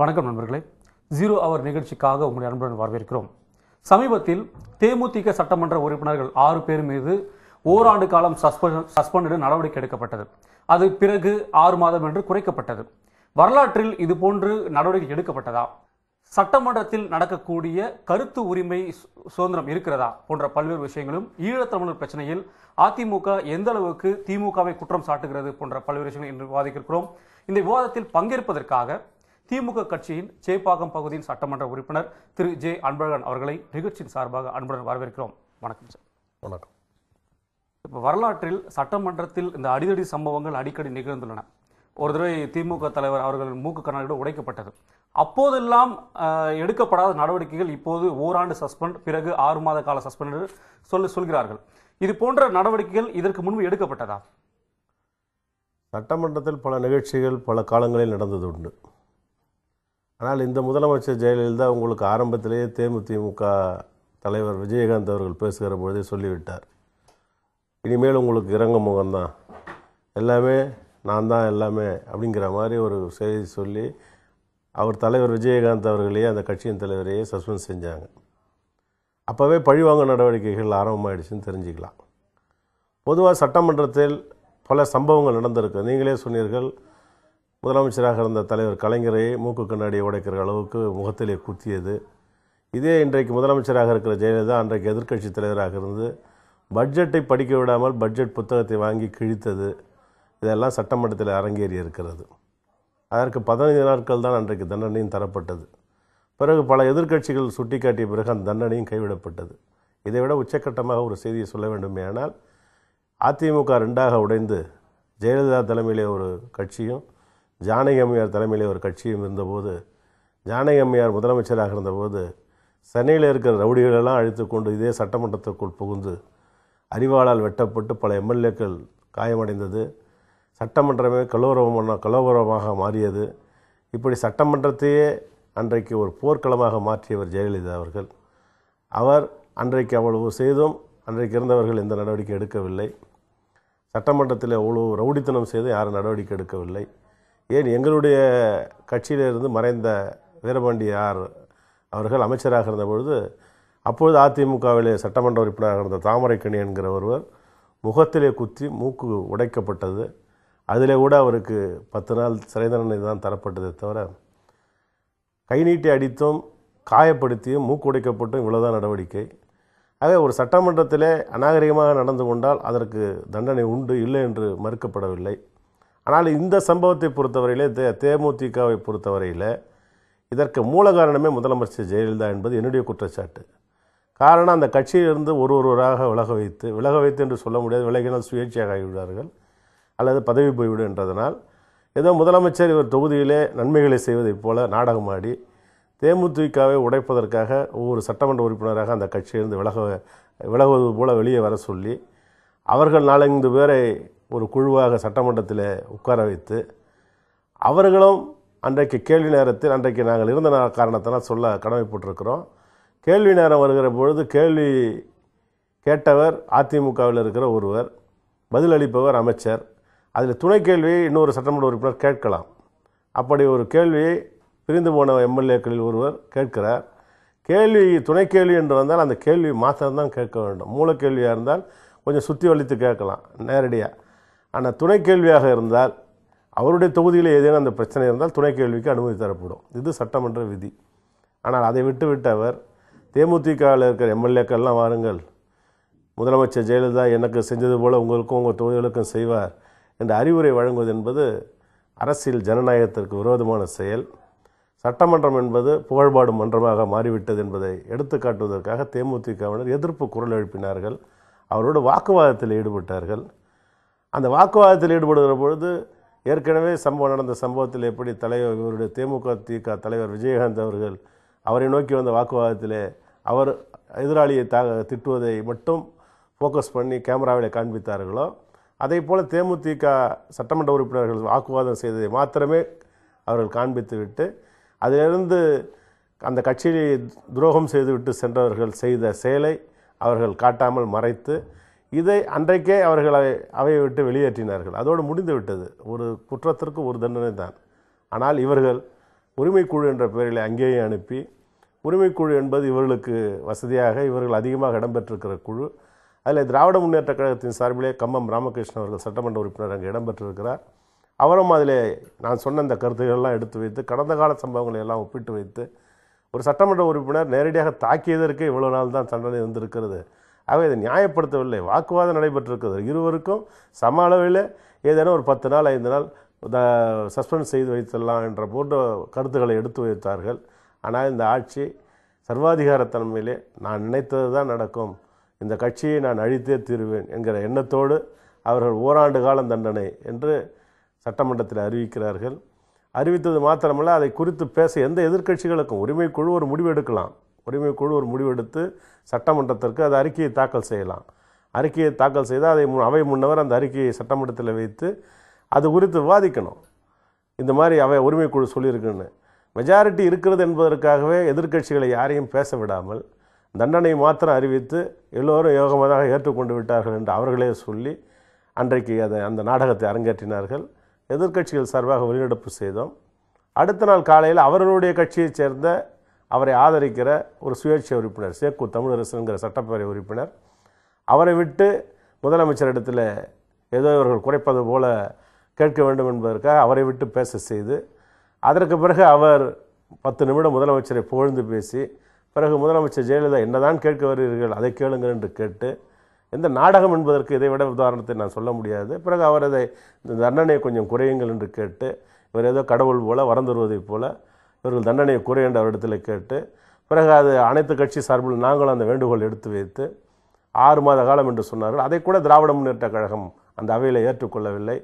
வணக்கம் நண்பர்களே ஜீரோ அவர் நிகழ்ச்சிக்காக உங்களுடைய அன்புடன் வரவேற்கிறோம் சமீபத்தில் தேமுதிக சட்டமன்ற உறுப்பினர்கள் ஆறு பேர் மீது ஓராண்டு காலம் சஸ்பெண்டு நடவடிக்கை எடுக்கப்பட்டது அது பிறகு ஆறு மாதம் என்று குறைக்கப்பட்டது வரலாற்றில் இதுபோன்று நடவடிக்கை எடுக்கப்பட்டதா சட்டமன்றத்தில் நடக்கக்கூடிய கருத்து உரிமை சுதந்திரம் இருக்கிறதா போன்ற பல்வேறு விஷயங்களும் ஈழத்தமிழர் பிரச்சனையில் அதிமுக எந்த அளவுக்கு திமுகவை குற்றம் சாட்டுகிறது போன்ற பல்வேறு விஷயங்கள் இன்று விவாதிக்கிறோம் இந்த விவாதத்தில் பங்கேற்பதற்காக திமுக கட்சியின் சேப்பாக்கம் பகுதியின் சட்டமன்ற உறுப்பினர் திரு ஜே அன்பழகன் அவர்களை நிகழ்ச்சியின் சார்பாக அன்புடன் வரவேற்கிறோம் வணக்கம் சார் வணக்கம் இப்போ வரலாற்றில் சட்டமன்றத்தில் இந்த அடிதடி சம்பவங்கள் அடிக்கடி நிகழ்ந்துள்ளன ஒரு தடவை திமுக தலைவர் அவர்கள் மூக்கு கண்ணாடி உடைக்கப்பட்டது அப்போதெல்லாம் எடுக்கப்படாத நடவடிக்கைகள் இப்போது ஓராண்டு சஸ்பெண்ட் பிறகு ஆறு மாத கால சஸ்பெண்ட் சொல்லி சொல்கிறார்கள் இது போன்ற நடவடிக்கைகள் இதற்கு முன்பு எடுக்கப்பட்டதா சட்டமன்றத்தில் பல நிகழ்ச்சிகள் பல காலங்களில் நடந்தது உண்டு ஆனால் இந்த முதலமைச்சர் ஜெயலலிதா உங்களுக்கு ஆரம்பத்திலேயே தேமுதிமுக தலைவர் விஜயகாந்த் அவர்கள் பேசுகிற பொழுதே சொல்லிவிட்டார் இனிமேல் உங்களுக்கு இறங்க முகம்தான் எல்லாமே நான் தான் எல்லாமே அப்படிங்கிற மாதிரி ஒரு செய்தி சொல்லி அவர் தலைவர் விஜயகாந்த் அவர்களையே அந்த கட்சியின் தலைவரையே சஸ்பெண்ட் செஞ்சாங்க அப்போவே பழிவாங்க நடவடிக்கைகள் ஆரம்பமாயிடுச்சுன்னு தெரிஞ்சுக்கலாம் பொதுவாக சட்டமன்றத்தில் பல சம்பவங்கள் நடந்திருக்கு நீங்களே சொன்னீர்கள் முதலமைச்சராக இருந்த தலைவர் கலைஞரை மூக்கு கண்ணாடி உடைக்கிற அளவுக்கு முகத்திலே குத்தியது இதே இன்றைக்கு முதலமைச்சராக இருக்கிற ஜெயலலிதா அன்றைக்கு எதிர்க்கட்சி தலைவராக இருந்து பட்ஜெட்டை படிக்க விடாமல் பட்ஜெட் புத்தகத்தை வாங்கி கிழித்தது இதெல்லாம் சட்டமன்றத்தில் அரங்கேறி இருக்கிறது அதற்கு பதினைந்து நாட்கள் தான் அன்றைக்கு தண்டனையும் தரப்பட்டது பிறகு பல எதிர்க்கட்சிகள் சுட்டிக்காட்டிய பிறகு அந்த தண்டனையும் கைவிடப்பட்டது இதை விட உச்சக்கட்டமாக ஒரு செய்தியை சொல்ல வேண்டும் ஆனால் அதிமுக ரெண்டாக உடைந்து ஜெயலலிதா தலைமையிலே ஒரு கட்சியும் ஜானகி அம்மையார் தலைமையிலே ஒரு கட்சியும் இருந்தபோது ஜானகி அம்மையார் முதலமைச்சராக இருந்தபோது சென்னையில் இருக்கிற ரவுடிகளெல்லாம் அழித்து கொண்டு இதே சட்டமன்றத்துக்குள் புகுந்து அறிவாளால் வெட்டப்பட்டு பல எம்எல்ஏக்கள் காயமடைந்தது சட்டமன்றமே கலோரவமான கலோரவமாக மாறியது இப்படி சட்டமன்றத்தையே அன்றைக்கு ஒரு போர்க்களமாக மாற்றியவர் ஜெயலலிதா அவர்கள் அவர் அன்றைக்கு அவ்வளவு செய்தும் அன்றைக்கு இருந்தவர்கள் எந்த நடவடிக்கை எடுக்கவில்லை சட்டமன்றத்தில் அவ்வளோ ரவுடித்தனம் செய்து யாரும் நடவடிக்கை எடுக்கவில்லை ஏன் எங்களுடைய கட்சியிலிருந்து மறைந்த வீரபாண்டி ஆர் அவர்கள் அமைச்சராக இருந்த பொழுது அப்பொழுது அதிமுகவில் சட்டமன்ற உறுப்பினராக இருந்த தாமரைக்கணி என்கிற ஒருவர் முகத்திலே குத்தி மூக்கு உடைக்கப்பட்டது அதிலே கூட அவருக்கு பத்து நாள் சிறை தண்டனை தான் தரப்பட்டதே தவிர கை நீட்டி அடித்தும் காயப்படுத்தியும் மூக்கு உடைக்கப்பட்டும் இவ்வளோதான் நடவடிக்கை ஆக ஒரு சட்டமன்றத்தில் அநாகரிகமாக நடந்து கொண்டால் அதற்கு தண்டனை உண்டு இல்லை என்று மறுக்கப்படவில்லை ஆனால் இந்த சம்பவத்தை பொறுத்தவரையில் தே தேமுதிகவை பொறுத்தவரையில் இதற்கு மூல காரணமே முதலமைச்சர் ஜெயலலிதா என்பது என்னுடைய குற்றச்சாட்டு காரணம் அந்த கட்சியிலிருந்து ஒரு ஒருவராக விலக வைத்து விலக வைத்து என்று சொல்ல முடியாது விலகினால் சுயேட்சையாக ஆகிவிடுவார்கள் அல்லது பதவி போய்விடும் என்றதனால் ஏதோ முதலமைச்சர் இவர் தொகுதியிலே நன்மைகளை செய்வதைப் போல நாடகமாடி தேமுதிகவை உடைப்பதற்காக ஒவ்வொரு சட்டமன்ற உறுப்பினராக அந்த கட்சியிலிருந்து விலக விலகுவது போல வெளியே வர சொல்லி அவர்கள் நாலஞ்சு பேரை ஒரு குழுவாக சட்டமன்றத்தில் உட்கார வைத்து அவர்களும் அன்றைக்கு கேள்வி நேரத்தில் அன்றைக்கு நாங்கள் இருந்த காரணத்தெல்லாம் சொல்ல கடமைப்பட்டிருக்கிறோம் கேள்வி நேரம் வருகிற பொழுது கேள்வி கேட்டவர் அதிமுகவில் இருக்கிற ஒருவர் பதிலளிப்பவர் அமைச்சர் அதில் துணை கேள்வியை இன்னொரு சட்டமன்ற உறுப்பினர் கேட்கலாம் அப்படி ஒரு கேள்வியை பிரிந்து போன எம்எல்ஏக்களில் ஒருவர் கேட்கிறார் கேள்வி துணை கேள்வி என்று வந்தால் அந்த கேள்வி மாத்திரம்தான் கேட்க வேண்டும் மூல கேள்வியாக இருந்தால் கொஞ்சம் சுற்றி வலித்து கேட்கலாம் நேரடியாக ஆனால் துணை கேள்வியாக இருந்தால் அவருடைய தொகுதியில் ஏதேனும் அந்த பிரச்சனை இருந்தால் துணை கேள்விக்கு அனுமதி தரப்படும் இது சட்டமன்ற விதி ஆனால் அதை விட்டுவிட்டு அவர் தேமுதிகவில் இருக்கிற எம்எல்ஏக்கள்லாம் வாருங்கள் முதலமைச்சர் ஜெயலலிதா எனக்கு செஞ்சது போல் உங்களுக்கும் உங்கள் தொகுதிகளுக்கும் செய்வார் என்ற அறிவுரை வழங்குவது என்பது அரசியல் ஜனநாயகத்திற்கு விரோதமான செயல் சட்டமன்றம் என்பது புகழ்பாடும் மன்றமாக மாறிவிட்டது என்பதை எடுத்து காட்டுவதற்காக தேமுதிகவினர் எதிர்ப்பு குரல் எழுப்பினார்கள் அவரோடு வாக்குவாதத்தில் ஈடுபட்டார்கள் அந்த வாக்குவாதத்தில் ஈடுபடுகிற பொழுது ஏற்கனவே சம்பவம் நடந்த சம்பவத்தில் எப்படி தலைவர் இவருடைய தேமுக திக தலைவர் விஜயகாந்த் அவர்கள் அவரை நோக்கி வந்த வாக்குவாதத்தில் அவர் எதிராளியை தா திட்டுவதை மட்டும் ஃபோக்கஸ் பண்ணி கேமராவில் காண்பித்தார்களோ அதே போல் தேமுதிக சட்டமன்ற உறுப்பினர்கள் வாக்குவாதம் செய்ததை மாத்திரமே அவர்கள் காண்பித்து விட்டு அதிலிருந்து அந்த கட்சியை துரோகம் செய்துவிட்டு சென்றவர்கள் செய்த செயலை அவர்கள் காட்டாமல் மறைத்து இதை அன்றைக்கே அவர்களை அவையை விட்டு வெளியேற்றினார்கள் அதோடு முடிந்து விட்டது ஒரு குற்றத்திற்கு ஒரு தண்டனை தான் ஆனால் இவர்கள் உரிமைக்குழு என்ற பெயரில் அங்கேயே அனுப்பி உரிமைக்குழு என்பது இவர்களுக்கு வசதியாக இவர்கள் அதிகமாக இடம்பெற்றிருக்கிற குழு அதில் திராவிட முன்னேற்ற கழகத்தின் சார்பிலே கம்மம் ராமகிருஷ்ணன் அவர்கள் சட்டமன்ற உறுப்பினர் அங்கே இடம்பெற்றிருக்கிறார் அவரும் அதில் நான் சொன்ன அந்த கருத்துக்கள்லாம் எடுத்து வைத்து கடந்த கால சம்பவங்களை எல்லாம் ஒப்பிட்டு வைத்து ஒரு சட்டமன்ற உறுப்பினர் நேரடியாக தாக்கியதற்கு இவ்வளோ நாள் தான் தண்டனை வந்திருக்கிறது ஆகவே இதை நியாயப்படுத்தவில்லை வாக்குவாதம் நடைபெற்றிருக்கிறது இருவருக்கும் சம அளவில் ஏதேனும் ஒரு பத்து நாள் ஐந்து நாள் சஸ்பெண்ட் செய்து வைத்திடலாம் என்ற போன்ற கருத்துக்களை எடுத்து வைத்தார்கள் ஆனால் இந்த ஆட்சி சர்வாதிகாரத்தன்மையிலே நான் நினைத்தது தான் நடக்கும் இந்த கட்சியை நான் அழித்தே தீருவேன் என்கிற எண்ணத்தோடு அவர்கள் ஓராண்டு காலம் தண்டனை என்று சட்டமன்றத்தில் அறிவிக்கிறார்கள் அறிவித்தது மாத்திரமல்ல அதை குறித்து பேச எந்த எதிர்க்கட்சிகளுக்கும் உரிமை குழு ஒரு முடிவு எடுக்கலாம் உரிமை குழு ஒரு முடிவெடுத்து சட்டமன்றத்திற்கு அது அறிக்கையை தாக்கல் செய்யலாம் அறிக்கையை தாக்கல் செய்தால் அதை அவை முன்னவர் அந்த அறிக்கையை சட்டமன்றத்தில் வைத்து அது குறித்து விவாதிக்கணும் இந்த மாதிரி அவை உரிமை குழு சொல்லியிருக்குன்னு மெஜாரிட்டி இருக்கிறது என்பதற்காகவே எதிர்கட்சிகளை யாரையும் பேச விடாமல் தண்டனை மாத்திரம் அறிவித்து எல்லோரும் யோகமாக ஏற்றுக்கொண்டு விட்டார்கள் என்று அவர்களே சொல்லி அன்றைக்கு அதை அந்த நாடகத்தை அரங்கேற்றினார்கள் எதிர்கட்சிகள் சார்பாக வெளிநடப்பு செய்தோம் அடுத்த நாள் காலையில் அவர்களுடைய கட்சியைச் சேர்ந்த அவரை ஆதரிக்கிற ஒரு சுயேட்சை உறுப்பினர் சேக்கு தமிழரசுங்கிற சட்டப்பேரவை உறுப்பினர் அவரை விட்டு முதலமைச்சர் இடத்துல ஏதோ இவர்கள் குறைப்பது போல கேட்க வேண்டும் என்பதற்காக அவரை விட்டு பேச செய்து அதற்கு பிறகு அவர் பத்து நிமிடம் முதலமைச்சரை புகழ்ந்து பேசி பிறகு முதலமைச்சர் ஜெயலலிதா என்னதான் கேட்க வருகிறீர்கள் அதை கேளுங்கள் என்று கேட்டு எந்த நாடகம் என்பதற்கு இதை விட உதாரணத்தை நான் சொல்ல முடியாது பிறகு அவர் அதை இந்த தண்டனையை கொஞ்சம் குறையுங்கள் என்று கேட்டு இவர் ஏதோ கடவுள் போல வறந்துருவதைப் தருவதைப் போல இவர்கள் தண்டனையை குறை என்று அவரிடத்தில் கேட்டு பிறகு அது அனைத்து கட்சி சார்பில் நாங்களும் அந்த வேண்டுகோள் எடுத்து வைத்து ஆறு மாத காலம் என்று சொன்னார்கள் அதை கூட திராவிட முன்னேற்ற கழகம் அந்த அவையில் ஏற்றுக்கொள்ளவில்லை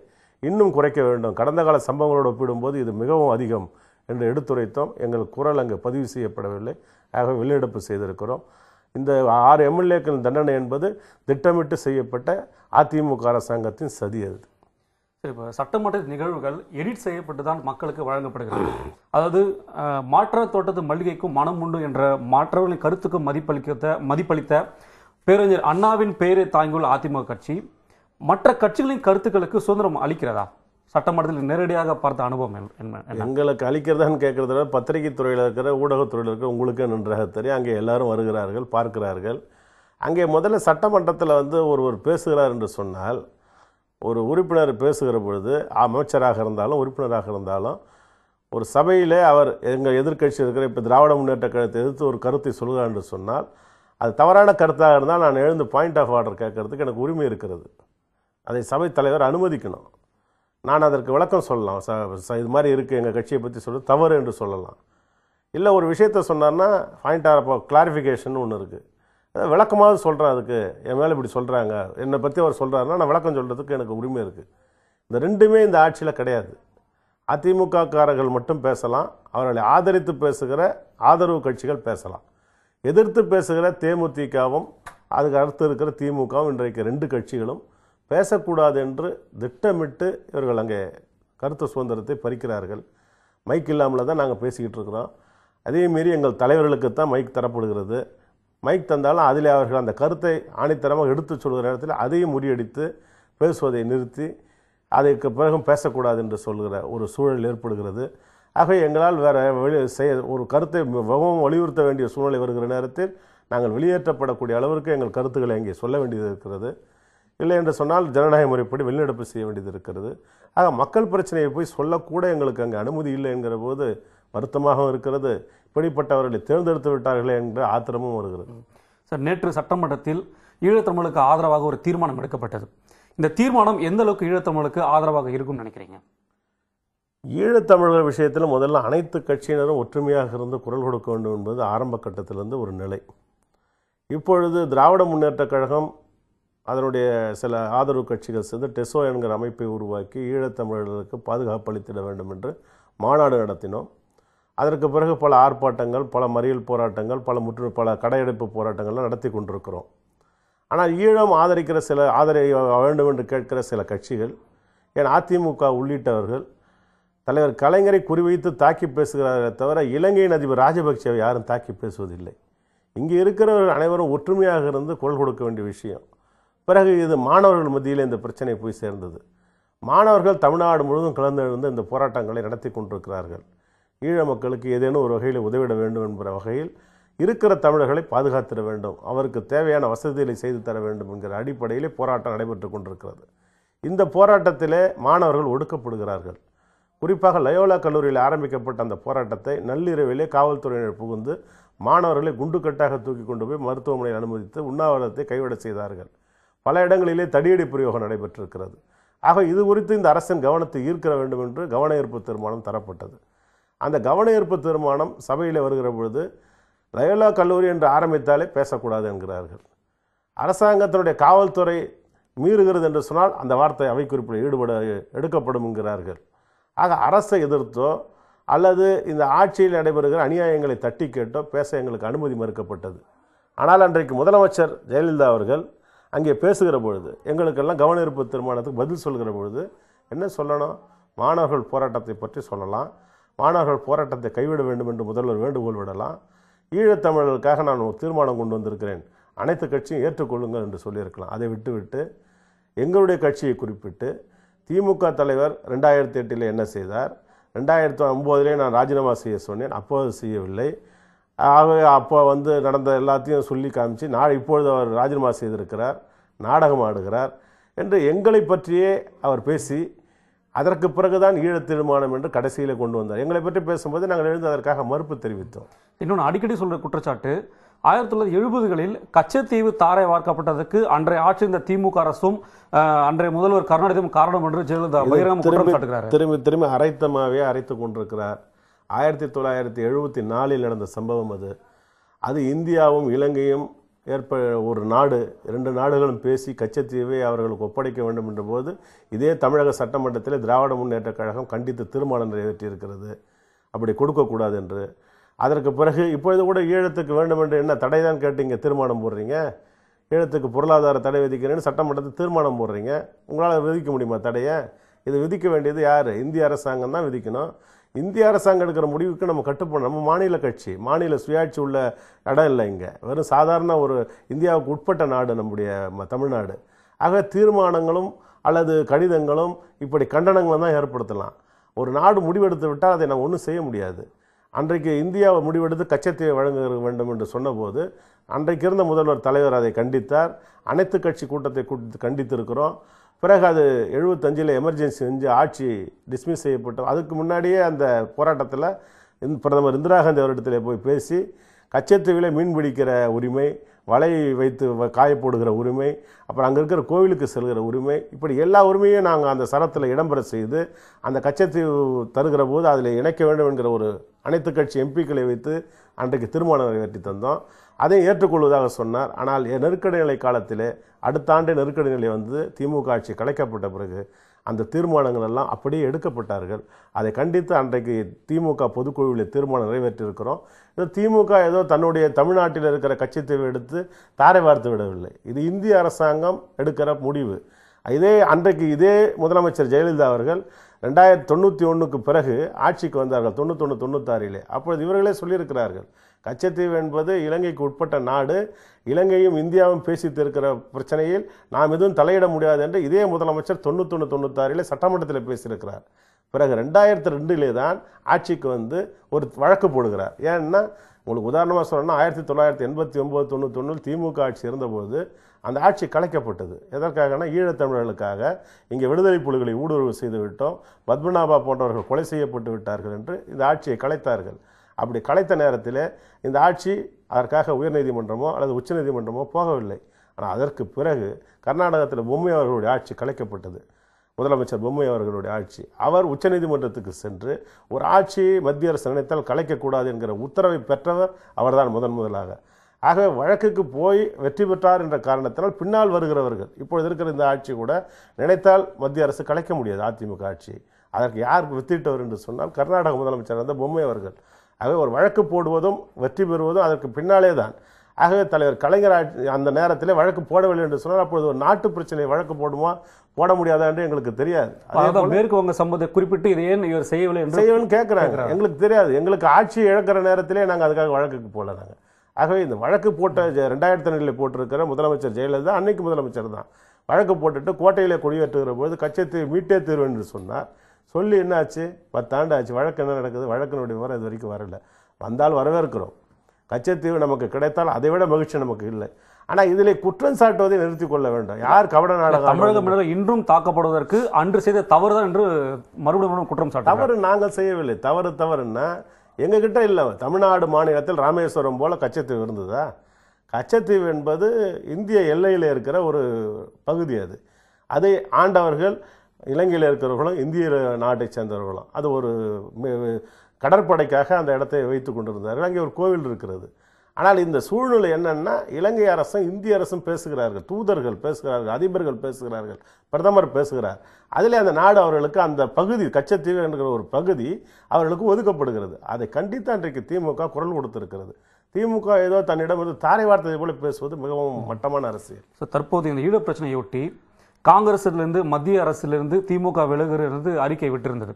இன்னும் குறைக்க வேண்டும் கடந்த கால சம்பவங்களோடு ஒப்பிடும்போது இது மிகவும் அதிகம் என்று எடுத்துரைத்தோம் எங்கள் குரல் அங்கு பதிவு செய்யப்படவில்லை ஆக வெளியெடுப்பு செய்திருக்கிறோம் இந்த ஆறு எம்எல்ஏக்களின் தண்டனை என்பது திட்டமிட்டு செய்யப்பட்ட அதிமுக அரசாங்கத்தின் சதி அது இப்போ சட்டமன்ற நிகழ்வுகள் எடிட் செய்யப்பட்டு தான் மக்களுக்கு வழங்கப்படுகிறது அதாவது மாற்ற தோட்டத்து மல்லிகைக்கும் மனம் உண்டு என்ற மாற்றவர்களின் கருத்துக்கும் மதிப்பளிக்க மதிப்பளித்த பேரறிஞர் அண்ணாவின் பெயரை தாங்கியுள்ள அதிமுக கட்சி மற்ற கட்சிகளின் கருத்துக்களுக்கு சுதந்திரம் அளிக்கிறதா சட்டமன்றத்தில் நேரடியாக பார்த்த அனுபவம் என்ன எங்களுக்கு அளிக்கிறதான்னு விட பத்திரிகை துறையில் இருக்கிற ஊடகத்துறையில் இருக்கிற உங்களுக்கு நன்றாக தெரியும் அங்கே எல்லாரும் வருகிறார்கள் பார்க்கிறார்கள் அங்கே முதல்ல சட்டமன்றத்தில் வந்து ஒருவர் பேசுகிறார் என்று சொன்னால் ஒரு உறுப்பினர் பேசுகிற பொழுது அமைச்சராக இருந்தாலும் உறுப்பினராக இருந்தாலும் ஒரு சபையிலே அவர் எங்கள் எதிர்கட்சி இருக்கிற இப்போ திராவிட முன்னேற்ற கழகத்தை எதிர்த்து ஒரு கருத்தை சொல்கிறார் என்று சொன்னால் அது தவறான கருத்தாக இருந்தால் நான் எழுந்து பாயிண்ட் ஆஃப் ஆர்டர் கேட்கறதுக்கு எனக்கு உரிமை இருக்கிறது அதை சபை தலைவர் அனுமதிக்கணும் நான் அதற்கு விளக்கம் சொல்லலாம் ச இது மாதிரி இருக்குது எங்கள் கட்சியை பற்றி சொல்ல தவறு என்று சொல்லலாம் இல்லை ஒரு விஷயத்த சொன்னார்னா பாயிண்ட் ஆஃப் கிளாரிஃபிகேஷன் ஒன்று இருக்குது விளக்கமாவது சொல்கிறேன் அதுக்கு என் மேலே இப்படி சொல்கிறாங்க என்னை பற்றி அவர் சொல்கிறாருன்னா நான் விளக்கம் சொல்கிறதுக்கு எனக்கு உரிமை இருக்குது இந்த ரெண்டுமே இந்த ஆட்சியில் கிடையாது அதிமுகக்காரர்கள் மட்டும் பேசலாம் அவர்களை ஆதரித்து பேசுகிற ஆதரவு கட்சிகள் பேசலாம் எதிர்த்து பேசுகிற தேமுதிகவும் அதுக்கு அடுத்து இருக்கிற திமுகவும் இன்றைக்கு ரெண்டு கட்சிகளும் பேசக்கூடாது என்று திட்டமிட்டு இவர்கள் அங்கே கருத்து சுதந்திரத்தை பறிக்கிறார்கள் மைக் இல்லாமல் தான் நாங்கள் பேசிக்கிட்டு இருக்கிறோம் அதேமாரி எங்கள் தலைவர்களுக்கு தான் மைக் தரப்படுகிறது மைக் தந்தாலும் அதில் அவர்கள் அந்த கருத்தை ஆணைத்தரமாக எடுத்து சொல்கிற நேரத்தில் அதையும் முறியடித்து பேசுவதை நிறுத்தி அதற்கு பிறகும் பேசக்கூடாது என்று சொல்கிற ஒரு சூழல் ஏற்படுகிறது ஆக எங்களால் வேறு வெளி செய்ய ஒரு கருத்தை மிகவும் வலியுறுத்த வேண்டிய சூழ்நிலை வருகிற நேரத்தில் நாங்கள் வெளியேற்றப்படக்கூடிய அளவிற்கு எங்கள் கருத்துக்களை இங்கே சொல்ல வேண்டியது இருக்கிறது இல்லை என்று சொன்னால் ஜனநாயக முறைப்படி வெளிநடப்பு செய்ய வேண்டியது இருக்கிறது ஆக மக்கள் பிரச்சனையை போய் சொல்லக்கூட எங்களுக்கு அங்கே அனுமதி இல்லை என்கிற போது வருத்தமாகவும் இருக்கிறது இப்படிப்பட்டவர்களை தேர்ந்தெடுத்து விட்டார்களே என்ற ஆத்திரமும் வருகிறது சார் நேற்று சட்டமன்றத்தில் ஈழத்தமிழுக்கு ஆதரவாக ஒரு தீர்மானம் எடுக்கப்பட்டது இந்த தீர்மானம் எந்த அளவுக்கு ஈழத்தமிழுக்கு ஆதரவாக இருக்கும்னு நினைக்கிறீங்க ஈழத்தமிழர்கள் விஷயத்தில் முதல்ல அனைத்து கட்சியினரும் ஒற்றுமையாக இருந்து குரல் கொடுக்க வேண்டும் என்பது ஆரம்ப கட்டத்திலிருந்து ஒரு நிலை இப்பொழுது திராவிட முன்னேற்ற கழகம் அதனுடைய சில ஆதரவு கட்சிகள் சேர்ந்து டெசோ என்கிற அமைப்பை உருவாக்கி ஈழத்தமிழர்களுக்கு பாதுகாப்பு அளித்திட வேண்டும் என்று மாநாடு நடத்தினோம் அதற்கு பிறகு பல ஆர்ப்பாட்டங்கள் பல மறியல் போராட்டங்கள் பல முற்று பல கடையடைப்பு போராட்டங்கள்லாம் நடத்தி கொண்டிருக்கிறோம் ஆனால் ஈழம் ஆதரிக்கிற சில ஆதரி வேண்டும் என்று கேட்கிற சில கட்சிகள் ஏன் அதிமுக உள்ளிட்டவர்கள் தலைவர் கலைஞரை குறிவைத்து தாக்கி பேசுகிறார்களே தவிர இலங்கையின் அதிபர் ராஜபக்சேவை யாரும் தாக்கி பேசுவதில்லை இங்கே இருக்கிறவர்கள் அனைவரும் ஒற்றுமையாக இருந்து குரல் கொடுக்க வேண்டிய விஷயம் பிறகு இது மாணவர்கள் மத்தியில் இந்த பிரச்சனை போய் சேர்ந்தது மாணவர்கள் தமிழ்நாடு முழுவதும் கலந்து எழுந்து இந்த போராட்டங்களை நடத்தி கொண்டிருக்கிறார்கள் ஈழ மக்களுக்கு ஏதேனும் ஒரு வகையில் உதவிட வேண்டும் என்கிற வகையில் இருக்கிற தமிழர்களை பாதுகாத்திட வேண்டும் அவருக்கு தேவையான வசதிகளை செய்து தர வேண்டும் என்கிற அடிப்படையிலே போராட்டம் நடைபெற்று கொண்டிருக்கிறது இந்த போராட்டத்திலே மாணவர்கள் ஒடுக்கப்படுகிறார்கள் குறிப்பாக லயோலா கல்லூரியில் ஆரம்பிக்கப்பட்ட அந்த போராட்டத்தை நள்ளிரவிலே காவல்துறையினர் புகுந்து மாணவர்களை குண்டுக்கட்டாக தூக்கி கொண்டு போய் மருத்துவமனையில் அனுமதித்து உண்ணாவிரதத்தை கைவிட செய்தார்கள் பல இடங்களிலே தடியடி பிரயோகம் நடைபெற்றிருக்கிறது ஆக இது குறித்து இந்த அரசின் கவனத்தை ஈர்க்க வேண்டும் என்று கவன ஈர்ப்பு தீர்மானம் தரப்பட்டது அந்த கவனஈர்ப்பு தீர்மானம் சபையில் வருகிற பொழுது லயோலா கல்லூரி என்று ஆரம்பித்தாலே பேசக்கூடாது என்கிறார்கள் அரசாங்கத்தினுடைய காவல்துறை மீறுகிறது என்று சொன்னால் அந்த வார்த்தை அவை குறிப்பில் ஈடுபட எடுக்கப்படும் என்கிறார்கள் ஆக அரசை எதிர்த்தோ அல்லது இந்த ஆட்சியில் நடைபெறுகிற அநியாயங்களை தட்டி கேட்டோ பேச எங்களுக்கு அனுமதி மறுக்கப்பட்டது ஆனால் அன்றைக்கு முதலமைச்சர் ஜெயலலிதா அவர்கள் அங்கே பேசுகிற பொழுது எங்களுக்கெல்லாம் கவனிருப்பு தீர்மானத்துக்கு பதில் சொல்கிற பொழுது என்ன சொல்லணும் மாணவர்கள் போராட்டத்தை பற்றி சொல்லலாம் மாணவர்கள் போராட்டத்தை கைவிட வேண்டும் என்று முதல்வர் வேண்டுகோள் விடலாம் ஈழத்தமிழர்களுக்காக நான் ஒரு தீர்மானம் கொண்டு வந்திருக்கிறேன் அனைத்து கட்சியும் ஏற்றுக்கொள்ளுங்கள் என்று சொல்லியிருக்கலாம் அதை விட்டுவிட்டு எங்களுடைய கட்சியை குறிப்பிட்டு திமுக தலைவர் ரெண்டாயிரத்தி எட்டில் என்ன செய்தார் ரெண்டாயிரத்து ஒம்போதிலே நான் ராஜினாமா செய்ய சொன்னேன் அப்போது செய்யவில்லை ஆகவே அப்போ வந்து நடந்த எல்லாத்தையும் சொல்லி காமிச்சு நான் இப்பொழுது அவர் ராஜினாமா செய்திருக்கிறார் நாடகம் ஆடுகிறார் என்று எங்களை பற்றியே அவர் பேசி அதற்கு பிறகுதான் ஈழத் திருமணம் என்று கடைசியில் கொண்டு வந்தார் எங்களை பற்றி பேசும்போது நாங்கள் எழுந்து அதற்காக மறுப்பு தெரிவித்தோம் இன்னொன்று அடிக்கடி சொல்கிற குற்றச்சாட்டு ஆயிரத்தி தொள்ளாயிரத்தி எழுபதுகளில் கச்சத்தீவு தாரை வார்க்கப்பட்டதற்கு அன்றைய ஆட்சி இந்த திமுக அரசும் அன்றைய முதல்வர் கருணாநிதியும் காரணம் என்று ஜெயலலிதா பகிரங்கம் திரும்பி திரும்பி அரைத்தமாகவே அரைத்து கொண்டிருக்கிறார் ஆயிரத்தி தொள்ளாயிரத்தி எழுபத்தி நாலில் நடந்த சம்பவம் அது அது இந்தியாவும் இலங்கையும் ஏற்ப ஒரு நாடு இரண்டு நாடுகளும் பேசி கச்சத்தீவை அவர்களுக்கு ஒப்படைக்க வேண்டும் என்ற போது இதே தமிழக சட்டமன்றத்தில் திராவிட முன்னேற்றக் கழகம் கண்டித்து தீர்மானம் நிறைவேற்றியிருக்கிறது அப்படி கொடுக்கக்கூடாது என்று அதற்கு பிறகு இப்பொழுது கூட ஈழத்துக்கு வேண்டும் என்று என்ன தடை தான் கேட்டீங்க தீர்மானம் போடுறீங்க ஈழத்துக்கு பொருளாதார தடை விதிக்கிறேன்னு சட்டமன்றத்தில் தீர்மானம் போடுறீங்க உங்களால் விதிக்க முடியுமா தடையை இது விதிக்க வேண்டியது யார் இந்திய அரசாங்கம் தான் விதிக்கணும் இந்திய அரசாங்கம் எடுக்கிற முடிவுக்கு நம்ம கட்டுப்படணும் நம்ம மாநில கட்சி மாநில சுயாட்சி உள்ள இடம் இல்லை இங்கே வெறும் சாதாரண ஒரு இந்தியாவுக்கு உட்பட்ட நாடு நம்முடைய தமிழ்நாடு ஆக தீர்மானங்களும் அல்லது கடிதங்களும் இப்படி கண்டனங்களும் தான் ஏற்படுத்தலாம் ஒரு நாடு முடிவெடுத்து விட்டால் அதை நம்ம ஒன்றும் செய்ய முடியாது அன்றைக்கு இந்தியாவை முடிவெடுத்து கச்சத்தீவை வழங்க வேண்டும் என்று சொன்னபோது அன்றைக்கு இருந்த முதல்வர் தலைவர் அதை கண்டித்தார் அனைத்து கட்சி கூட்டத்தை கூட்டி கண்டித்திருக்கிறோம் பிறகு அது எழுபத்தஞ்சில் எமர்ஜென்சி செஞ்சு ஆட்சி டிஸ்மிஸ் செய்யப்பட்டோம் அதுக்கு முன்னாடியே அந்த போராட்டத்தில் பிரதமர் இந்திரா காந்தி அவரிடத்தில் போய் பேசி கச்சத்தீவில் மீன் பிடிக்கிற உரிமை வலை வைத்து காயப்போடுகிற உரிமை அப்புறம் அங்கே இருக்கிற கோவிலுக்கு செல்கிற உரிமை இப்படி எல்லா உரிமையும் நாங்கள் அந்த சரத்தில் இடம்பெற செய்து அந்த கச்சத்தீவு தருகிற போது அதில் இணைக்க வேண்டும் என்கிற ஒரு அனைத்து கட்சி எம்பிக்களை வைத்து அன்றைக்கு திருமணம் நிறைவேற்றி தந்தோம் அதை ஏற்றுக்கொள்வதாக சொன்னார் ஆனால் நெருக்கடி நிலை காலத்தில் அடுத்த ஆண்டு நெருக்கடி நிலை வந்து திமுக ஆட்சி கலைக்கப்பட்ட பிறகு அந்த தீர்மானங்கள் எல்லாம் அப்படியே எடுக்கப்பட்டார்கள் அதை கண்டித்து அன்றைக்கு திமுக பொதுக்குழுவில் தீர்மானம் நிறைவேற்றியிருக்கிறோம் இது திமுக ஏதோ தன்னுடைய தமிழ்நாட்டில் இருக்கிற கட்சித்தேவை எடுத்து தாரை வார்த்து விடவில்லை இது இந்திய அரசாங்கம் எடுக்கிற முடிவு இதே அன்றைக்கு இதே முதலமைச்சர் ஜெயலலிதா அவர்கள் ரெண்டாயிரத்தி தொண்ணூற்றி ஒன்றுக்கு பிறகு ஆட்சிக்கு வந்தார்கள் தொண்ணூத்தொன்று தொண்ணூத்தாறிலே அப்பொழுது இவர்களே சொல்லியிருக்கிறார்கள் கச்சத்தீவு என்பது இலங்கைக்கு உட்பட்ட நாடு இலங்கையும் இந்தியாவும் பேசித்திருக்கிற பிரச்சனையில் நாம் எதுவும் தலையிட முடியாது என்று இதே முதலமைச்சர் தொண்ணூத்தொன்று தொண்ணூத்தாறிலே சட்டமன்றத்தில் பேசியிருக்கிறார் பிறகு ரெண்டாயிரத்தி ரெண்டிலே தான் ஆட்சிக்கு வந்து ஒரு வழக்கு போடுகிறார் ஏன்னா உங்களுக்கு உதாரணமாக சொல்லணும்னா ஆயிரத்தி தொள்ளாயிரத்தி எண்பத்தி ஒம்பது தொண்ணூத்தொன்னில் திமுக ஆட்சி இருந்தபோது அந்த ஆட்சி கலைக்கப்பட்டது எதற்காகனா ஈழத்தமிழர்களுக்காக இங்கே விடுதலை புலிகளை ஊடுருவு செய்து விட்டோம் பத்மநாபா போன்றவர்கள் கொலை செய்யப்பட்டு விட்டார்கள் என்று இந்த ஆட்சியை கலைத்தார்கள் அப்படி கலைத்த நேரத்தில் இந்த ஆட்சி அதற்காக உயர்நீதிமன்றமோ அல்லது உச்சநீதிமன்றமோ போகவில்லை ஆனால் அதற்கு பிறகு கர்நாடகத்தில் பொம்மை அவர்களுடைய ஆட்சி கலைக்கப்பட்டது முதலமைச்சர் பொம்மை அவர்களுடைய ஆட்சி அவர் உச்சநீதிமன்றத்துக்கு சென்று ஒரு ஆட்சியை மத்திய அரசு நினைத்தால் கலைக்கக்கூடாது என்கிற உத்தரவை பெற்றவர் அவர்தான் முதன் முதலாக ஆகவே வழக்குக்கு போய் வெற்றி பெற்றார் என்ற காரணத்தினால் பின்னால் வருகிறவர்கள் இப்பொழுது இருக்கிற இந்த ஆட்சி கூட நினைத்தால் மத்திய அரசு கலைக்க முடியாது அதிமுக ஆட்சி அதற்கு யார் வித்திட்டவர் என்று சொன்னால் கர்நாடக முதலமைச்சர் அந்த பொம்மை அவர்கள் ஆகவே ஒரு வழக்கு போடுவதும் வெற்றி பெறுவதும் அதற்கு பின்னாலே தான் ஆகவே தலைவர் கலைஞர் அந்த நேரத்தில் வழக்கு போடவில்லை என்று சொன்னால் அப்பொழுது ஒரு நாட்டு பிரச்சனை வழக்கு போடுமா போட முடியாதா என்று எங்களுக்கு தெரியாது மேற்கு வங்க சம்பந்த குறிப்பிட்டு இதை ஏன் இவர் செய்யவில்லை என்று செய்யணும்னு கேட்குறாங்க எங்களுக்கு தெரியாது எங்களுக்கு ஆட்சி இழக்கிற நேரத்திலே நாங்கள் அதுக்காக வழக்குக்கு போகல நாங்கள் ஆகவே இந்த வழக்கு போட்ட ரெண்டாயிரத்தி ரெண்டில் போட்டிருக்கிற முதலமைச்சர் ஜெயலலிதா அன்னைக்கு முதலமைச்சர் தான் வழக்கு போட்டுட்டு கோட்டையில் குடியேற்றுகிற போது கச்சத்தை மீட்டே தீர்வு என்று சொன்னார் சொல்லி என்னாச்சு பத்தாண்டு ஆச்சு வழக்கு என்ன நடக்குது வழக்கினுடைய விவரம் இது வரைக்கும் வரல வந்தால் வரவேற்கிறோம் கச்சத்தீவு நமக்கு கிடைத்தால் அதை விட மகிழ்ச்சி நமக்கு இல்லை ஆனால் இதில் குற்றம் சாட்டுவதை நிறுத்திக் கொள்ள வேண்டும் யார் கவட நாடகம் தமிழக மீனவர் இன்றும் தாக்கப்படுவதற்கு அன்று செய்த தவறு தான் என்று மறுபடியும் குற்றம் சாட்டு தவறு நாங்கள் செய்யவில்லை தவறு தவறுன்னா எங்ககிட்ட இல்லை தமிழ்நாடு மாநிலத்தில் ராமேஸ்வரம் போல் கச்சத்தீவு இருந்ததா கச்சத்தீவு என்பது இந்திய எல்லையில் இருக்கிற ஒரு பகுதி அது அதை ஆண்டவர்கள் இலங்கையில் இருக்கிறவர்களும் இந்திய நாட்டை சேர்ந்தவர்களும் அது ஒரு கடற்படைக்காக அந்த இடத்தை வைத்து கொண்டிருந்தார்கள் அங்கே ஒரு கோவில் இருக்கிறது ஆனால் இந்த சூழ்நிலை என்னென்னா இலங்கை அரசும் இந்திய அரசும் பேசுகிறார்கள் தூதர்கள் பேசுகிறார்கள் அதிபர்கள் பேசுகிறார்கள் பிரதமர் பேசுகிறார் அதிலே அந்த நாடு அவர்களுக்கு அந்த பகுதி கச்சத்தீவு என்கிற ஒரு பகுதி அவர்களுக்கு ஒதுக்கப்படுகிறது அதை கண்டித்து அன்றைக்கு திமுக குரல் கொடுத்திருக்கிறது திமுக ஏதோ தன்னிடம் வந்து தாரை வார்த்தை போல பேசுவது மிகவும் மட்டமான அரசியல் ஸோ தற்போது இந்த ஈழப் பிரச்சனையொட்டி காங்கிரஸிலிருந்து மத்திய அரசிலிருந்து திமுக விலகிறது அறிக்கை விட்டிருந்தது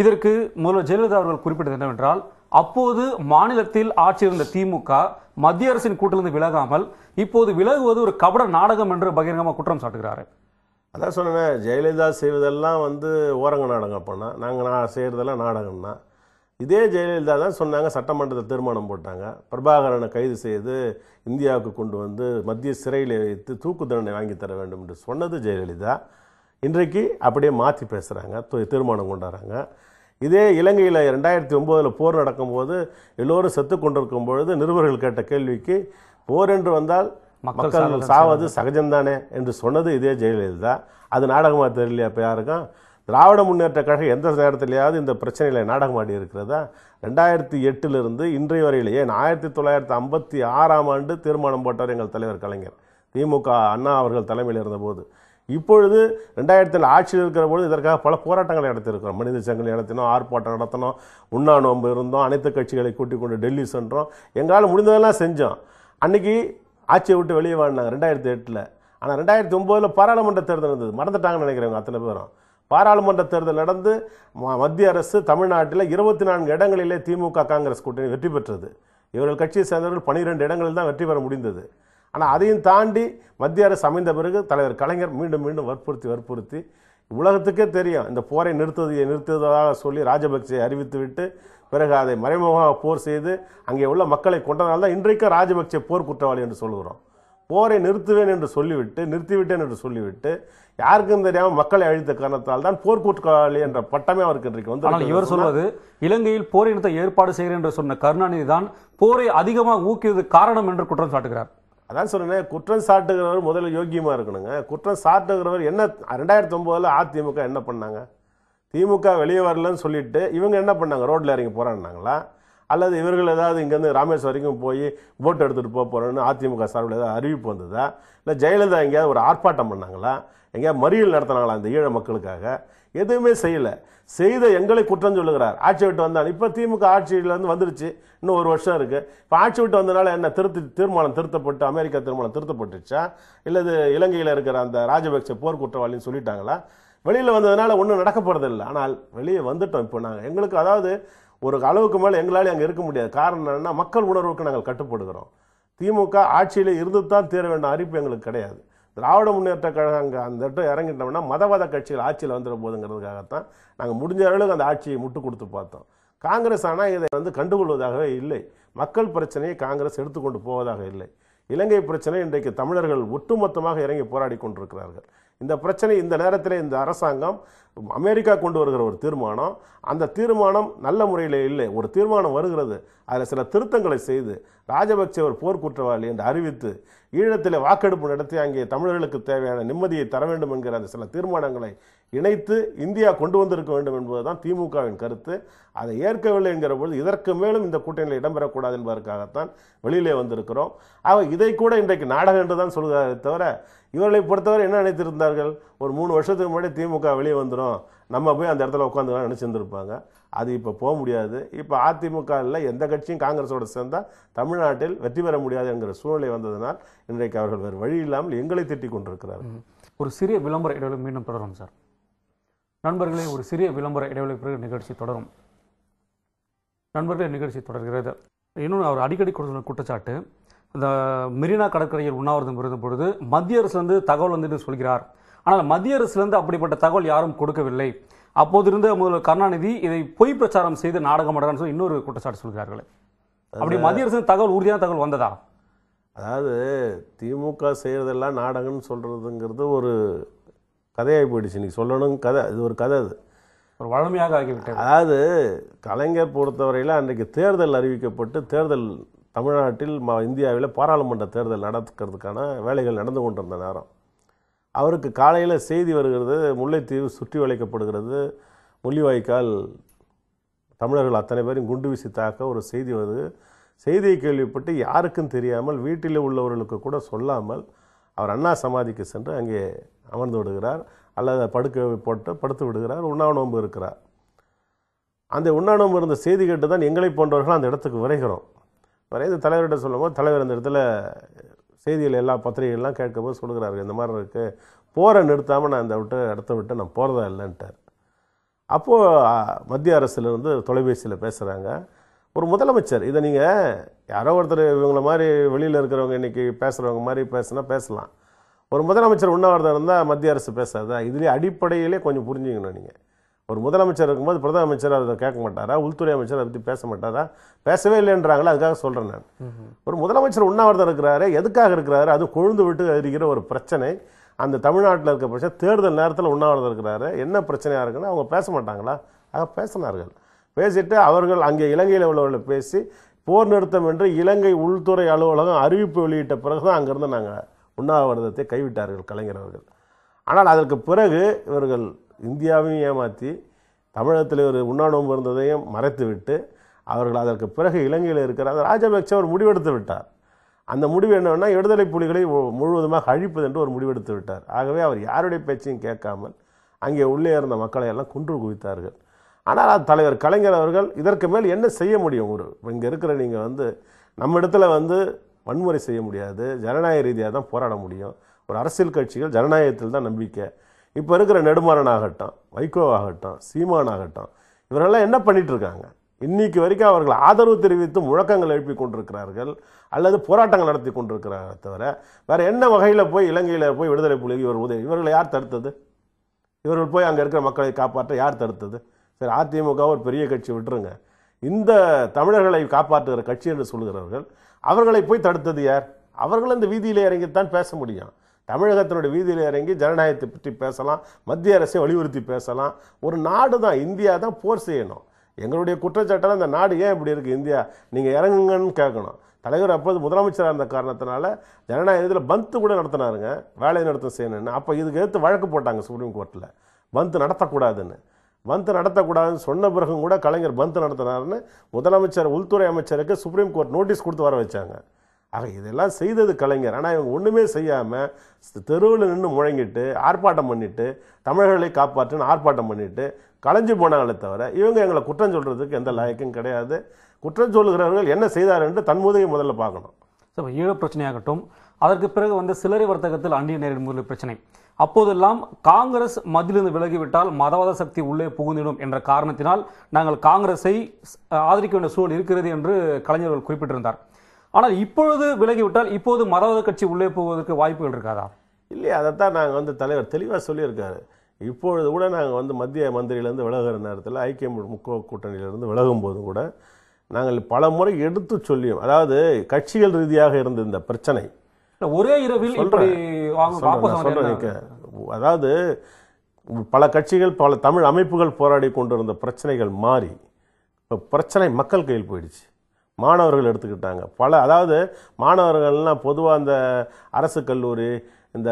இதற்கு முதல்வர் ஜெயலலிதா அவர்கள் குறிப்பிட்டது என்னவென்றால் அப்போது மாநிலத்தில் ஆட்சியிருந்த திமுக மத்திய அரசின் கூட்டிலிருந்து விலகாமல் இப்போது விலகுவது ஒரு கபட நாடகம் என்று பகிரங்கமாக குற்றம் சாட்டுகிறார் அதான் சொன்னேன் ஜெயலலிதா செய்வதெல்லாம் வந்து ஓரங்க நாடகம் அப்போனா நாங்கள் நான் செய்கிறதெல்லாம் நாடகம்னா இதே ஜெயலலிதா தான் சொன்னாங்க சட்டமன்றத்தில் தீர்மானம் போட்டாங்க பிரபாகரனை கைது செய்து இந்தியாவுக்கு கொண்டு வந்து மத்திய சிறையில் வைத்து தூக்கு தண்டனை வாங்கி தர வேண்டும் என்று சொன்னது ஜெயலலிதா இன்றைக்கு அப்படியே மாற்றி பேசுகிறாங்க தீர்மானம் கொண்டாடுறாங்க இதே இலங்கையில் ரெண்டாயிரத்தி ஒம்போதில் போர் நடக்கும்போது எல்லோரும் செத்து கொண்டிருக்கும் பொழுது நிருபர்கள் கேட்ட கேள்விக்கு போர் என்று வந்தால் மக்கள் சாவது சகஜம்தானே என்று சொன்னது இதே ஜெயலலிதா அது நாடகமாக தெரியலையா இப்போ யாருக்கும் திராவிட முன்னேற்ற கழகம் எந்த நேரத்திலேயாவது இந்த பிரச்சனையில் நாடகமாடி இருக்கிறதா ரெண்டாயிரத்தி எட்டிலிருந்து இன்றைய வரையிலேயே ஆயிரத்தி தொள்ளாயிரத்தி ஐம்பத்தி ஆறாம் ஆண்டு தீர்மானம் போட்டவர் எங்கள் தலைவர் கலைஞர் திமுக அண்ணா அவர்கள் தலைமையில் இருந்தபோது இப்பொழுது ரெண்டாயிரத்தில் ஆட்சியில் இருக்கிற பொழுது இதற்காக பல போராட்டங்களை நடத்தியிருக்கிறோம் மனித சங்கிலி நடத்தினோம் ஆர்ப்பாட்டம் நடத்தினோம் உண்ணா நோன்பு இருந்தோம் அனைத்து கட்சிகளை கூட்டிக் கொண்டு டெல்லி சென்றோம் எங்களால் முடிந்ததெல்லாம் செஞ்சோம் அன்றைக்கி ஆட்சியை விட்டு வெளியே வாழ்ந்தாங்க ரெண்டாயிரத்தி எட்டில் ஆனால் ரெண்டாயிரத்தி ஒம்போதில் பாராளுமன்ற தேர்தல் இருந்தது மறந்துட்டாங்கன்னு நினைக்கிறவங்க அத்தனை பேரும் பாராளுமன்ற தேர்தல் நடந்து மத்திய அரசு தமிழ்நாட்டில் இருபத்தி நான்கு இடங்களிலே திமுக காங்கிரஸ் கூட்டணி வெற்றி பெற்றது இவர்கள் கட்சியை சேர்ந்தவர்கள் பனிரெண்டு இடங்களில் தான் வெற்றி பெற முடிந்தது ஆனால் அதையும் தாண்டி மத்திய அரசு அமைந்த பிறகு தலைவர் கலைஞர் மீண்டும் மீண்டும் வற்புறுத்தி வற்புறுத்தி உலகத்துக்கே தெரியும் இந்த போரை நிறுத்துவதை நிறுத்துவதாக சொல்லி ராஜபக்சே அறிவித்துவிட்டு பிறகு அதை மறைமுகமாக போர் செய்து அங்கே உள்ள மக்களை கொண்டதால் தான் இன்றைக்கும் ராஜபக்சே போர் குற்றவாளி என்று சொல்கிறோம் போரை நிறுத்துவேன் என்று சொல்லிவிட்டு நிறுத்திவிட்டேன் என்று சொல்லிவிட்டு யாருக்கும் தெரியாமல் மக்களை அழித்த காரணத்தால் தான் போர்க்குற்றவாளி என்ற பட்டமே அவருக்கு இன்றைக்கு வந்து ஆனால் இவர் சொல்வது இலங்கையில் போரை நிறுத்த ஏற்பாடு செய்கிறேன் என்று சொன்ன கருணாநிதி தான் போரை அதிகமாக ஊக்கியது காரணம் என்று குற்றம் சாட்டுகிறார் அதான் சொன்னேன் குற்றம் சாட்டுகிறவர் முதல்ல யோக்கியமாக இருக்கணுங்க குற்றம் சாட்டுகிறவர் என்ன ரெண்டாயிரத்தி ஒம்போதில் அதிமுக என்ன பண்ணாங்க திமுக வெளியே வரலன்னு சொல்லிட்டு இவங்க என்ன பண்ணாங்க ரோட்டில் இறங்கி போகிறான்னாங்களா அல்லது இவர்கள் ஏதாவது இங்கேருந்து ராமேஸ்வரம் வரைக்கும் போய் போட் எடுத்துகிட்டு போக போகிறோன்னு அதிமுக சார்பில் ஏதாவது அறிவிப்பு வந்ததா இல்லை ஜெயலலிதா எங்கேயாவது ஒரு ஆர்ப்பாட்டம் பண்ணாங்களா எங்கேயாவது மறியல் நடத்தினாங்களா அந்த ஈழ மக்களுக்காக எதுவுமே செய்யலை செய்த எங்களை குற்றம் சொல்லுகிறார் ஆட்சி விட்டு வந்தால் இப்போ திமுக ஆட்சியிலேருந்து வந்துருச்சு இன்னும் ஒரு வருஷம் இருக்குது இப்போ ஆட்சி விட்டு வந்தனால என்ன திருத்தி தீர்மானம் திருத்தப்பட்டு அமெரிக்கா தீர்மானம் திருத்தப்பட்டுச்சா இல்லது இலங்கையில் இருக்கிற அந்த ராஜபக்ச போர்க்குற்றவாளின்னு சொல்லிட்டாங்களா வெளியில் வந்ததுனால ஒன்றும் நடக்க போகிறது இல்லை ஆனால் வெளியே வந்துட்டோம் இப்போ நாங்கள் எங்களுக்கு அதாவது ஒரு அளவுக்கு மேலே எங்களால் அங்கே இருக்க முடியாது காரணம் என்னென்னா மக்கள் உணர்வுக்கு நாங்கள் கட்டுப்படுகிறோம் திமுக ஆட்சியில் இருந்து தான் தீர வேண்டும் அறிவிப்பு எங்களுக்கு கிடையாது திராவிட முன்னேற்ற கழகம் அங்கே அந்த இடத்துல இறங்கிட்டோம்னா மதவாத கட்சிகள் ஆட்சியில் வந்துட போதுங்கிறதுக்காகத்தான் நாங்கள் முடிஞ்ச அளவுக்கு அந்த ஆட்சியை முட்டு கொடுத்து பார்த்தோம் காங்கிரஸ் ஆனால் இதை வந்து கண்டுகொள்வதாகவே இல்லை மக்கள் பிரச்சனையை காங்கிரஸ் எடுத்துக்கொண்டு போவதாக இல்லை இலங்கை பிரச்சனை இன்றைக்கு தமிழர்கள் ஒட்டுமொத்தமாக இறங்கி போராடி கொண்டிருக்கிறார்கள் இந்த பிரச்சனை இந்த நேரத்தில் இந்த அரசாங்கம் அமெரிக்கா கொண்டு வருகிற ஒரு தீர்மானம் அந்த தீர்மானம் நல்ல முறையில் இல்லை ஒரு தீர்மானம் வருகிறது அதில் சில திருத்தங்களை செய்து ராஜபக்சே ஒரு போர்க்குற்றவாளி என்று அறிவித்து ஈழத்தில் வாக்கெடுப்பு நடத்தி அங்கே தமிழர்களுக்கு தேவையான நிம்மதியை தர வேண்டும் என்கிற அந்த சில தீர்மானங்களை இணைத்து இந்தியா கொண்டு வந்திருக்க வேண்டும் என்பதுதான் திமுகவின் கருத்து அதை ஏற்கவில்லை என்கிற பொழுது இதற்கு மேலும் இந்த கூட்டணியில் இடம்பெறக்கூடாது என்பதற்காகத்தான் வெளியிலே வந்திருக்கிறோம் ஆக இதை கூட இன்றைக்கு நாடகம் என்று தான் சொல்கிறார்கள் தவிர இவர்களை பொறுத்தவரை என்ன நினைத்திருந்தார்கள் ஒரு மூணு வருஷத்துக்கு முன்னாடி திமுக வெளியே வந்துடும் நம்ம போய் அந்த இடத்துல உட்காந்து நினச்சிருந்துருப்பாங்க அது இப்போ போக முடியாது இப்போ அதிமுகவில் எந்த கட்சியும் காங்கிரஸோடு சேர்ந்தால் தமிழ்நாட்டில் வெற்றி பெற முடியாது என்கிற சூழ்நிலை வந்ததனால் இன்றைக்கு அவர்கள் வேறு வழி இல்லாமல் எங்களை திட்டிக் கொண்டிருக்கிறார்கள் ஒரு சிறிய விளம்பர இடைவெளி மீண்டும் தொடரும் சார் நண்பர்களே ஒரு சிறிய விளம்பர இடைவெளி பிறகு நிகழ்ச்சி தொடரும் நண்பர்களே நிகழ்ச்சி தொடர்கிறது இன்னொன்று அவர் அடிக்கடி கொடுத்துள்ள குற்றச்சாட்டு இந்த மெரினா கடற்கரையில் உண்ணாவிரதம் இருந்த பொழுது மத்திய அரசு வந்து தகவல் வந்து சொல்கிறார் ஆனால் மத்திய அரசுலேருந்து அப்படிப்பட்ட தகவல் யாரும் கொடுக்கவில்லை அப்போது இருந்த முதல்வர் கருணாநிதி இதை பொய் பிரச்சாரம் செய்து நாடகம் சொல்லி இன்னொரு குற்றச்சாட்டு சொல்கிறார்கள் அப்படி மத்திய அரசு தகவல் உறுதியான தகவல் வந்ததா அதாவது திமுக செய்கிறதெல்லாம் நாடகம்னு சொல்கிறதுங்கிறது ஒரு கதையாகி போயிடுச்சு இன்றைக்கி சொல்லணும் கதை இது ஒரு கதை அது ஒரு வழமையாக ஆகிவிட்டது அதாவது கலைஞர் பொறுத்தவரையில் அன்றைக்கு தேர்தல் அறிவிக்கப்பட்டு தேர்தல் தமிழ்நாட்டில் ம இந்தியாவில் பாராளுமன்ற தேர்தல் நடத்துக்கிறதுக்கான வேலைகள் நடந்து கொண்டிருந்த நேரம் அவருக்கு காலையில் செய்தி வருகிறது முல்லைத்தீவு சுற்றி வளைக்கப்படுகிறது முள்ளிவாய்க்கால் தமிழர்கள் அத்தனை பேரும் குண்டு வீசி தாக்க ஒரு செய்தி வருது செய்தியை கேள்விப்பட்டு யாருக்கும் தெரியாமல் வீட்டில் உள்ளவர்களுக்கு கூட சொல்லாமல் அவர் அண்ணா சமாதிக்கு சென்று அங்கே அமர்ந்து விடுகிறார் அல்லது படுக்க போட்டு படுத்து விடுகிறார் உண்ணா நோன்பு இருக்கிறார் அந்த உண்ணா நோன்பு இருந்த செய்தி கேட்டு தான் எங்களை போன்றவர்கள் அந்த இடத்துக்கு விரைகிறோம் வரைந்து தலைவர்கிட்ட சொல்லும்போது தலைவர் அந்த இடத்துல செய்தியில் எல்லா பத்திரிகைகள்லாம் கேட்கும்போது சொல்கிறார்கள் இந்த மாதிரி இருக்குது போரை நிறுத்தாமல் நான் இந்த விட்டு இடத்த விட்டு நான் போகிறதா இல்லைன்ட்டார் அப்போது மத்திய அரசுலேருந்து தொலைபேசியில் பேசுகிறாங்க ஒரு முதலமைச்சர் இதை நீங்கள் யாரோ ஒருத்தர் இவங்களை மாதிரி வெளியில் இருக்கிறவங்க இன்றைக்கி பேசுகிறவங்க மாதிரி பேசுனா பேசலாம் ஒரு முதலமைச்சர் உண்ணாவிரதம் இருந்தால் மத்திய அரசு பேசாதா இதுலேயே அடிப்படையிலே கொஞ்சம் புரிஞ்சுக்கணும் நீங்கள் ஒரு முதலமைச்சர் இருக்கும்போது பிரதம அமைச்சர் அதை கேட்க மாட்டாரா உள்துறை அமைச்சர் அதை பற்றி பேச மாட்டாரா பேசவே இல்லைன்றாங்களா அதுக்காக சொல்கிறேன் நான் ஒரு முதலமைச்சர் உண்ணாவிரதம் இருக்கிறாரு எதுக்காக இருக்கிறாரு அது கொழுந்து விட்டு இருக்கிற ஒரு பிரச்சனை அந்த தமிழ்நாட்டில் இருக்க பிரச்சனை தேர்தல் நேரத்தில் உண்ணாவிரதம் இருக்கிறாரு என்ன பிரச்சனையாக இருக்குன்னு அவங்க பேச மாட்டாங்களா ஆக பேசினார்கள் பேசிட்டு அவர்கள் அங்கே இலங்கையில் உள்ளவர்கள் பேசி போர் நிறுத்தம் என்று இலங்கை உள்துறை அலுவலகம் அறிவிப்பு வெளியிட்ட பிறகு தான் அங்கேருந்து நாங்கள் உண்ணாவிரதத்தை கைவிட்டார்கள் கலைஞர் அவர்கள் ஆனால் அதற்கு பிறகு இவர்கள் இந்தியாவையும் ஏமாற்றி தமிழகத்தில் ஒரு உண்ணா இருந்ததையும் மறைத்துவிட்டு அவர்கள் அதற்கு பிறகு இலங்கையில் இருக்கிற அந்த ராஜபக்சே அவர் முடிவெடுத்து விட்டார் அந்த முடிவு என்னென்னா விடுதலை புலிகளை முழுவதுமாக அழிப்பது என்று ஒரு முடிவெடுத்து விட்டார் ஆகவே அவர் யாருடைய பேச்சையும் கேட்காமல் அங்கே உள்ளே இருந்த மக்களை எல்லாம் குன்று குவித்தார்கள் ஆனால் அது தலைவர் கலைஞர் அவர்கள் இதற்கு மேல் என்ன செய்ய முடியும் ஒரு இங்கே இருக்கிற நீங்கள் வந்து நம்ம இடத்துல வந்து வன்முறை செய்ய முடியாது ஜனநாயக ரீதியாக தான் போராட முடியும் ஒரு அரசியல் கட்சிகள் ஜனநாயகத்தில் தான் நம்பிக்கை இப்போ இருக்கிற நெடுமாறன் ஆகட்டும் வைகோவாகட்டும் சீமான் ஆகட்டும் இவரெல்லாம் என்ன பண்ணிகிட்டு இருக்காங்க இன்னைக்கு வரைக்கும் அவர்கள் ஆதரவு தெரிவித்து முழக்கங்கள் எழுப்பி கொண்டிருக்கிறார்கள் அல்லது போராட்டங்கள் நடத்தி கொண்டிருக்கிறார்கள் தவிர வேறு என்ன வகையில் போய் இலங்கையில் போய் விடுதலை புலிகள் இவர் உதவி இவர்களை யார் தடுத்தது இவர்கள் போய் அங்கே இருக்கிற மக்களை காப்பாற்ற யார் தடுத்தது சரி அதிமுக ஒரு பெரிய கட்சி விட்டுருங்க இந்த தமிழர்களை காப்பாற்றுகிற கட்சி என்று சொல்கிறவர்கள் அவர்களை போய் தடுத்தது யார் அவர்கள் இந்த வீதியில் இறங்கித்தான் பேச முடியும் தமிழகத்தினுடைய வீதியில் இறங்கி ஜனநாயகத்தை பற்றி பேசலாம் மத்திய அரசை வலியுறுத்தி பேசலாம் ஒரு நாடு தான் இந்தியா தான் போர் செய்யணும் எங்களுடைய குற்றச்சாட்டில் அந்த நாடு ஏன் இப்படி இருக்குது இந்தியா நீங்கள் இறங்குங்கன்னு கேட்கணும் தலைவர் அப்போது முதலமைச்சராக இருந்த காரணத்தினால ஜனநாயகத்தில் பந்து கூட நடத்தினாருங்க வேலை நடத்தம் செய்யணும்னு அப்போ இதுக்கு எடுத்து வழக்கு போட்டாங்க சுப்ரீம் கோர்ட்டில் பந்து நடத்தக்கூடாதுன்னு பந்த் நடத்தக்கூடாதுன்னு சொன்ன பிறகும் கூட கலைஞர் பந்த் நடத்தினார்னு முதலமைச்சர் உள்துறை அமைச்சருக்கு சுப்ரீம் கோர்ட் நோட்டீஸ் கொடுத்து வர வச்சாங்க ஆக இதெல்லாம் செய்தது கலைஞர் ஆனால் இவங்க ஒன்றுமே செய்யாமல் தெருவில் நின்று முழங்கிட்டு ஆர்ப்பாட்டம் பண்ணிவிட்டு தமிழர்களை காப்பாற்றுன்னு ஆர்ப்பாட்டம் பண்ணிவிட்டு கலைஞ்சு போனாங்களே தவிர இவங்க எங்களை குற்றம் சொல்கிறதுக்கு எந்த லாயக்கும் கிடையாது குற்றம் சொல்கிறவர்கள் என்ன செய்தார் என்று தன்முதையை முதல்ல பார்க்கணும் ஸோ ஈழப் பிரச்சனையாகட்டும் அதற்கு பிறகு வந்து சிலரை வர்த்தகத்தில் அந்நிய நேரின் முதல் பிரச்சனை அப்போதெல்லாம் காங்கிரஸ் மத்தியிலிருந்து விலகிவிட்டால் மதவாத சக்தி உள்ளே புகுந்திடும் என்ற காரணத்தினால் நாங்கள் காங்கிரஸை ஆதரிக்க வேண்டிய சூழல் இருக்கிறது என்று கலைஞர்கள் குறிப்பிட்டிருந்தார் ஆனால் இப்பொழுது விலகிவிட்டால் இப்போது மதவாத கட்சி உள்ளே போவதற்கு வாய்ப்புகள் இருக்காதா இல்லையா அதைத்தான் நாங்கள் வந்து தலைவர் தெளிவாக சொல்லியிருக்காரு இப்பொழுது கூட நாங்கள் வந்து மத்திய மந்திரியிலேருந்து விலகிற நேரத்தில் ஐக்கிய முக்க கூட்டணியிலிருந்து விலகும் போது கூட நாங்கள் பல முறை எடுத்து சொல்லியும் அதாவது கட்சிகள் ரீதியாக இருந்த இந்த பிரச்சனை ஒரே இரவில் அதாவது பல கட்சிகள் பல தமிழ் அமைப்புகள் போராடி கொண்டிருந்த பிரச்சனைகள் மாறி இப்போ பிரச்சனை மக்கள் கையில் போயிடுச்சு மாணவர்கள் எடுத்துக்கிட்டாங்க பல அதாவது மாணவர்கள்லாம் பொதுவாக அந்த அரசு கல்லூரி இந்த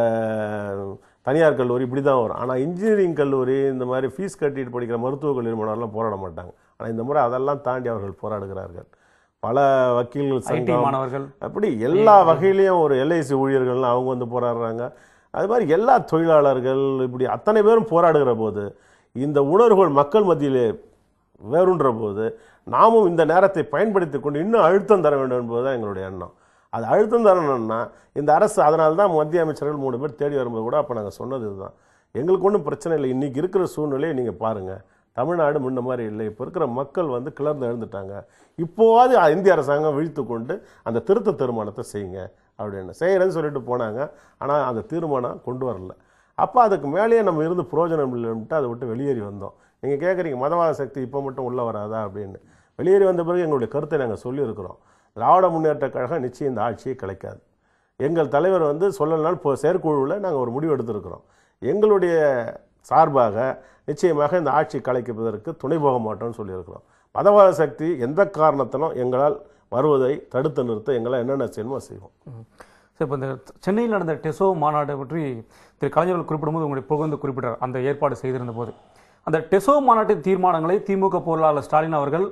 தனியார் கல்லூரி இப்படி தான் வரும் ஆனால் இன்ஜினியரிங் கல்லூரி இந்த மாதிரி ஃபீஸ் கட்டிட்டு படிக்கிற மருத்துவக் கல்லூரி மாணவர்கள்லாம் போராட மாட்டாங்க ஆனால் இந்த முறை அதெல்லாம் தாண்டி அவர்கள் போராடுகிறார்கள் பல வக்கீல்கள் சங்கம் மாணவர்கள் அப்படி எல்லா வகையிலையும் ஒரு எல்ஐசி ஊழியர்கள்லாம் அவங்க வந்து போராடுறாங்க அது மாதிரி எல்லா தொழிலாளர்கள் இப்படி அத்தனை பேரும் போராடுகிற போது இந்த உணர்வுகள் மக்கள் மத்தியிலே வேறுன்ற போது நாமும் இந்த நேரத்தை பயன்படுத்தி கொண்டு இன்னும் அழுத்தம் தர வேண்டும் என்பது தான் எங்களுடைய எண்ணம் அது அழுத்தம் தரணும்னா இந்த அரசு அதனால தான் மத்திய அமைச்சர்கள் மூணு பேர் தேடி வரும்போது கூட அப்போ நாங்கள் சொன்னது இதுதான் எங்களுக்கு ஒன்றும் பிரச்சனை இல்லை இன்றைக்கி இருக்கிற சூழ்நிலையை நீங்கள் பாருங்கள் தமிழ்நாடு முன்ன மாதிரி இல்லை இப்போ இருக்கிற மக்கள் வந்து கிளர்ந்து எழுந்துட்டாங்க இப்போவாது இந்திய அரசாங்கம் விழித்து கொண்டு அந்த திருத்த தீர்மானத்தை செய்யுங்க அப்படின்னு செய்கிறேன்னு சொல்லிட்டு போனாங்க ஆனால் அந்த தீர்மானம் கொண்டு வரல அப்போ அதுக்கு மேலேயே நம்ம இருந்து புரோஜனம் இல்லைன்ட்டு அதை விட்டு வெளியேறி வந்தோம் நீங்கள் கேட்குறீங்க மதவாத சக்தி இப்போ மட்டும் உள்ளே வராதா அப்படின்னு வெளியேறி வந்த பிறகு எங்களுடைய கருத்தை நாங்கள் சொல்லியிருக்கிறோம் திராவிட முன்னேற்ற கழகம் நிச்சயம் இந்த ஆட்சியை கிடைக்காது எங்கள் தலைவர் வந்து சொல்லலாம் இப்போ செயற்குழுவில் நாங்கள் ஒரு முடிவு எடுத்திருக்கிறோம் எங்களுடைய சார்பாக நிச்சயமாக இந்த ஆட்சி கலைக்குவதற்கு துணை போக மாட்டோம்னு சொல்லியிருக்கிறோம் மதவாத சக்தி எந்த காரணத்திலும் எங்களால் வருவதை தடுத்து நிறுத்த எங்களால் என்னென்ன செய்யணுமோ செய்வோம் சார் இப்போ இந்த சென்னையில் நடந்த டெசோ மாநாட்டை பற்றி திரு கலைஞர்கள் குறிப்பிடும்போது உங்களுடைய புகழ்ந்து குறிப்பிட்டார் அந்த ஏற்பாடு செய்திருந்த போது அந்த டெசோ மாநாட்டின் தீர்மானங்களை திமுக பொருளாளர் ஸ்டாலின் அவர்கள்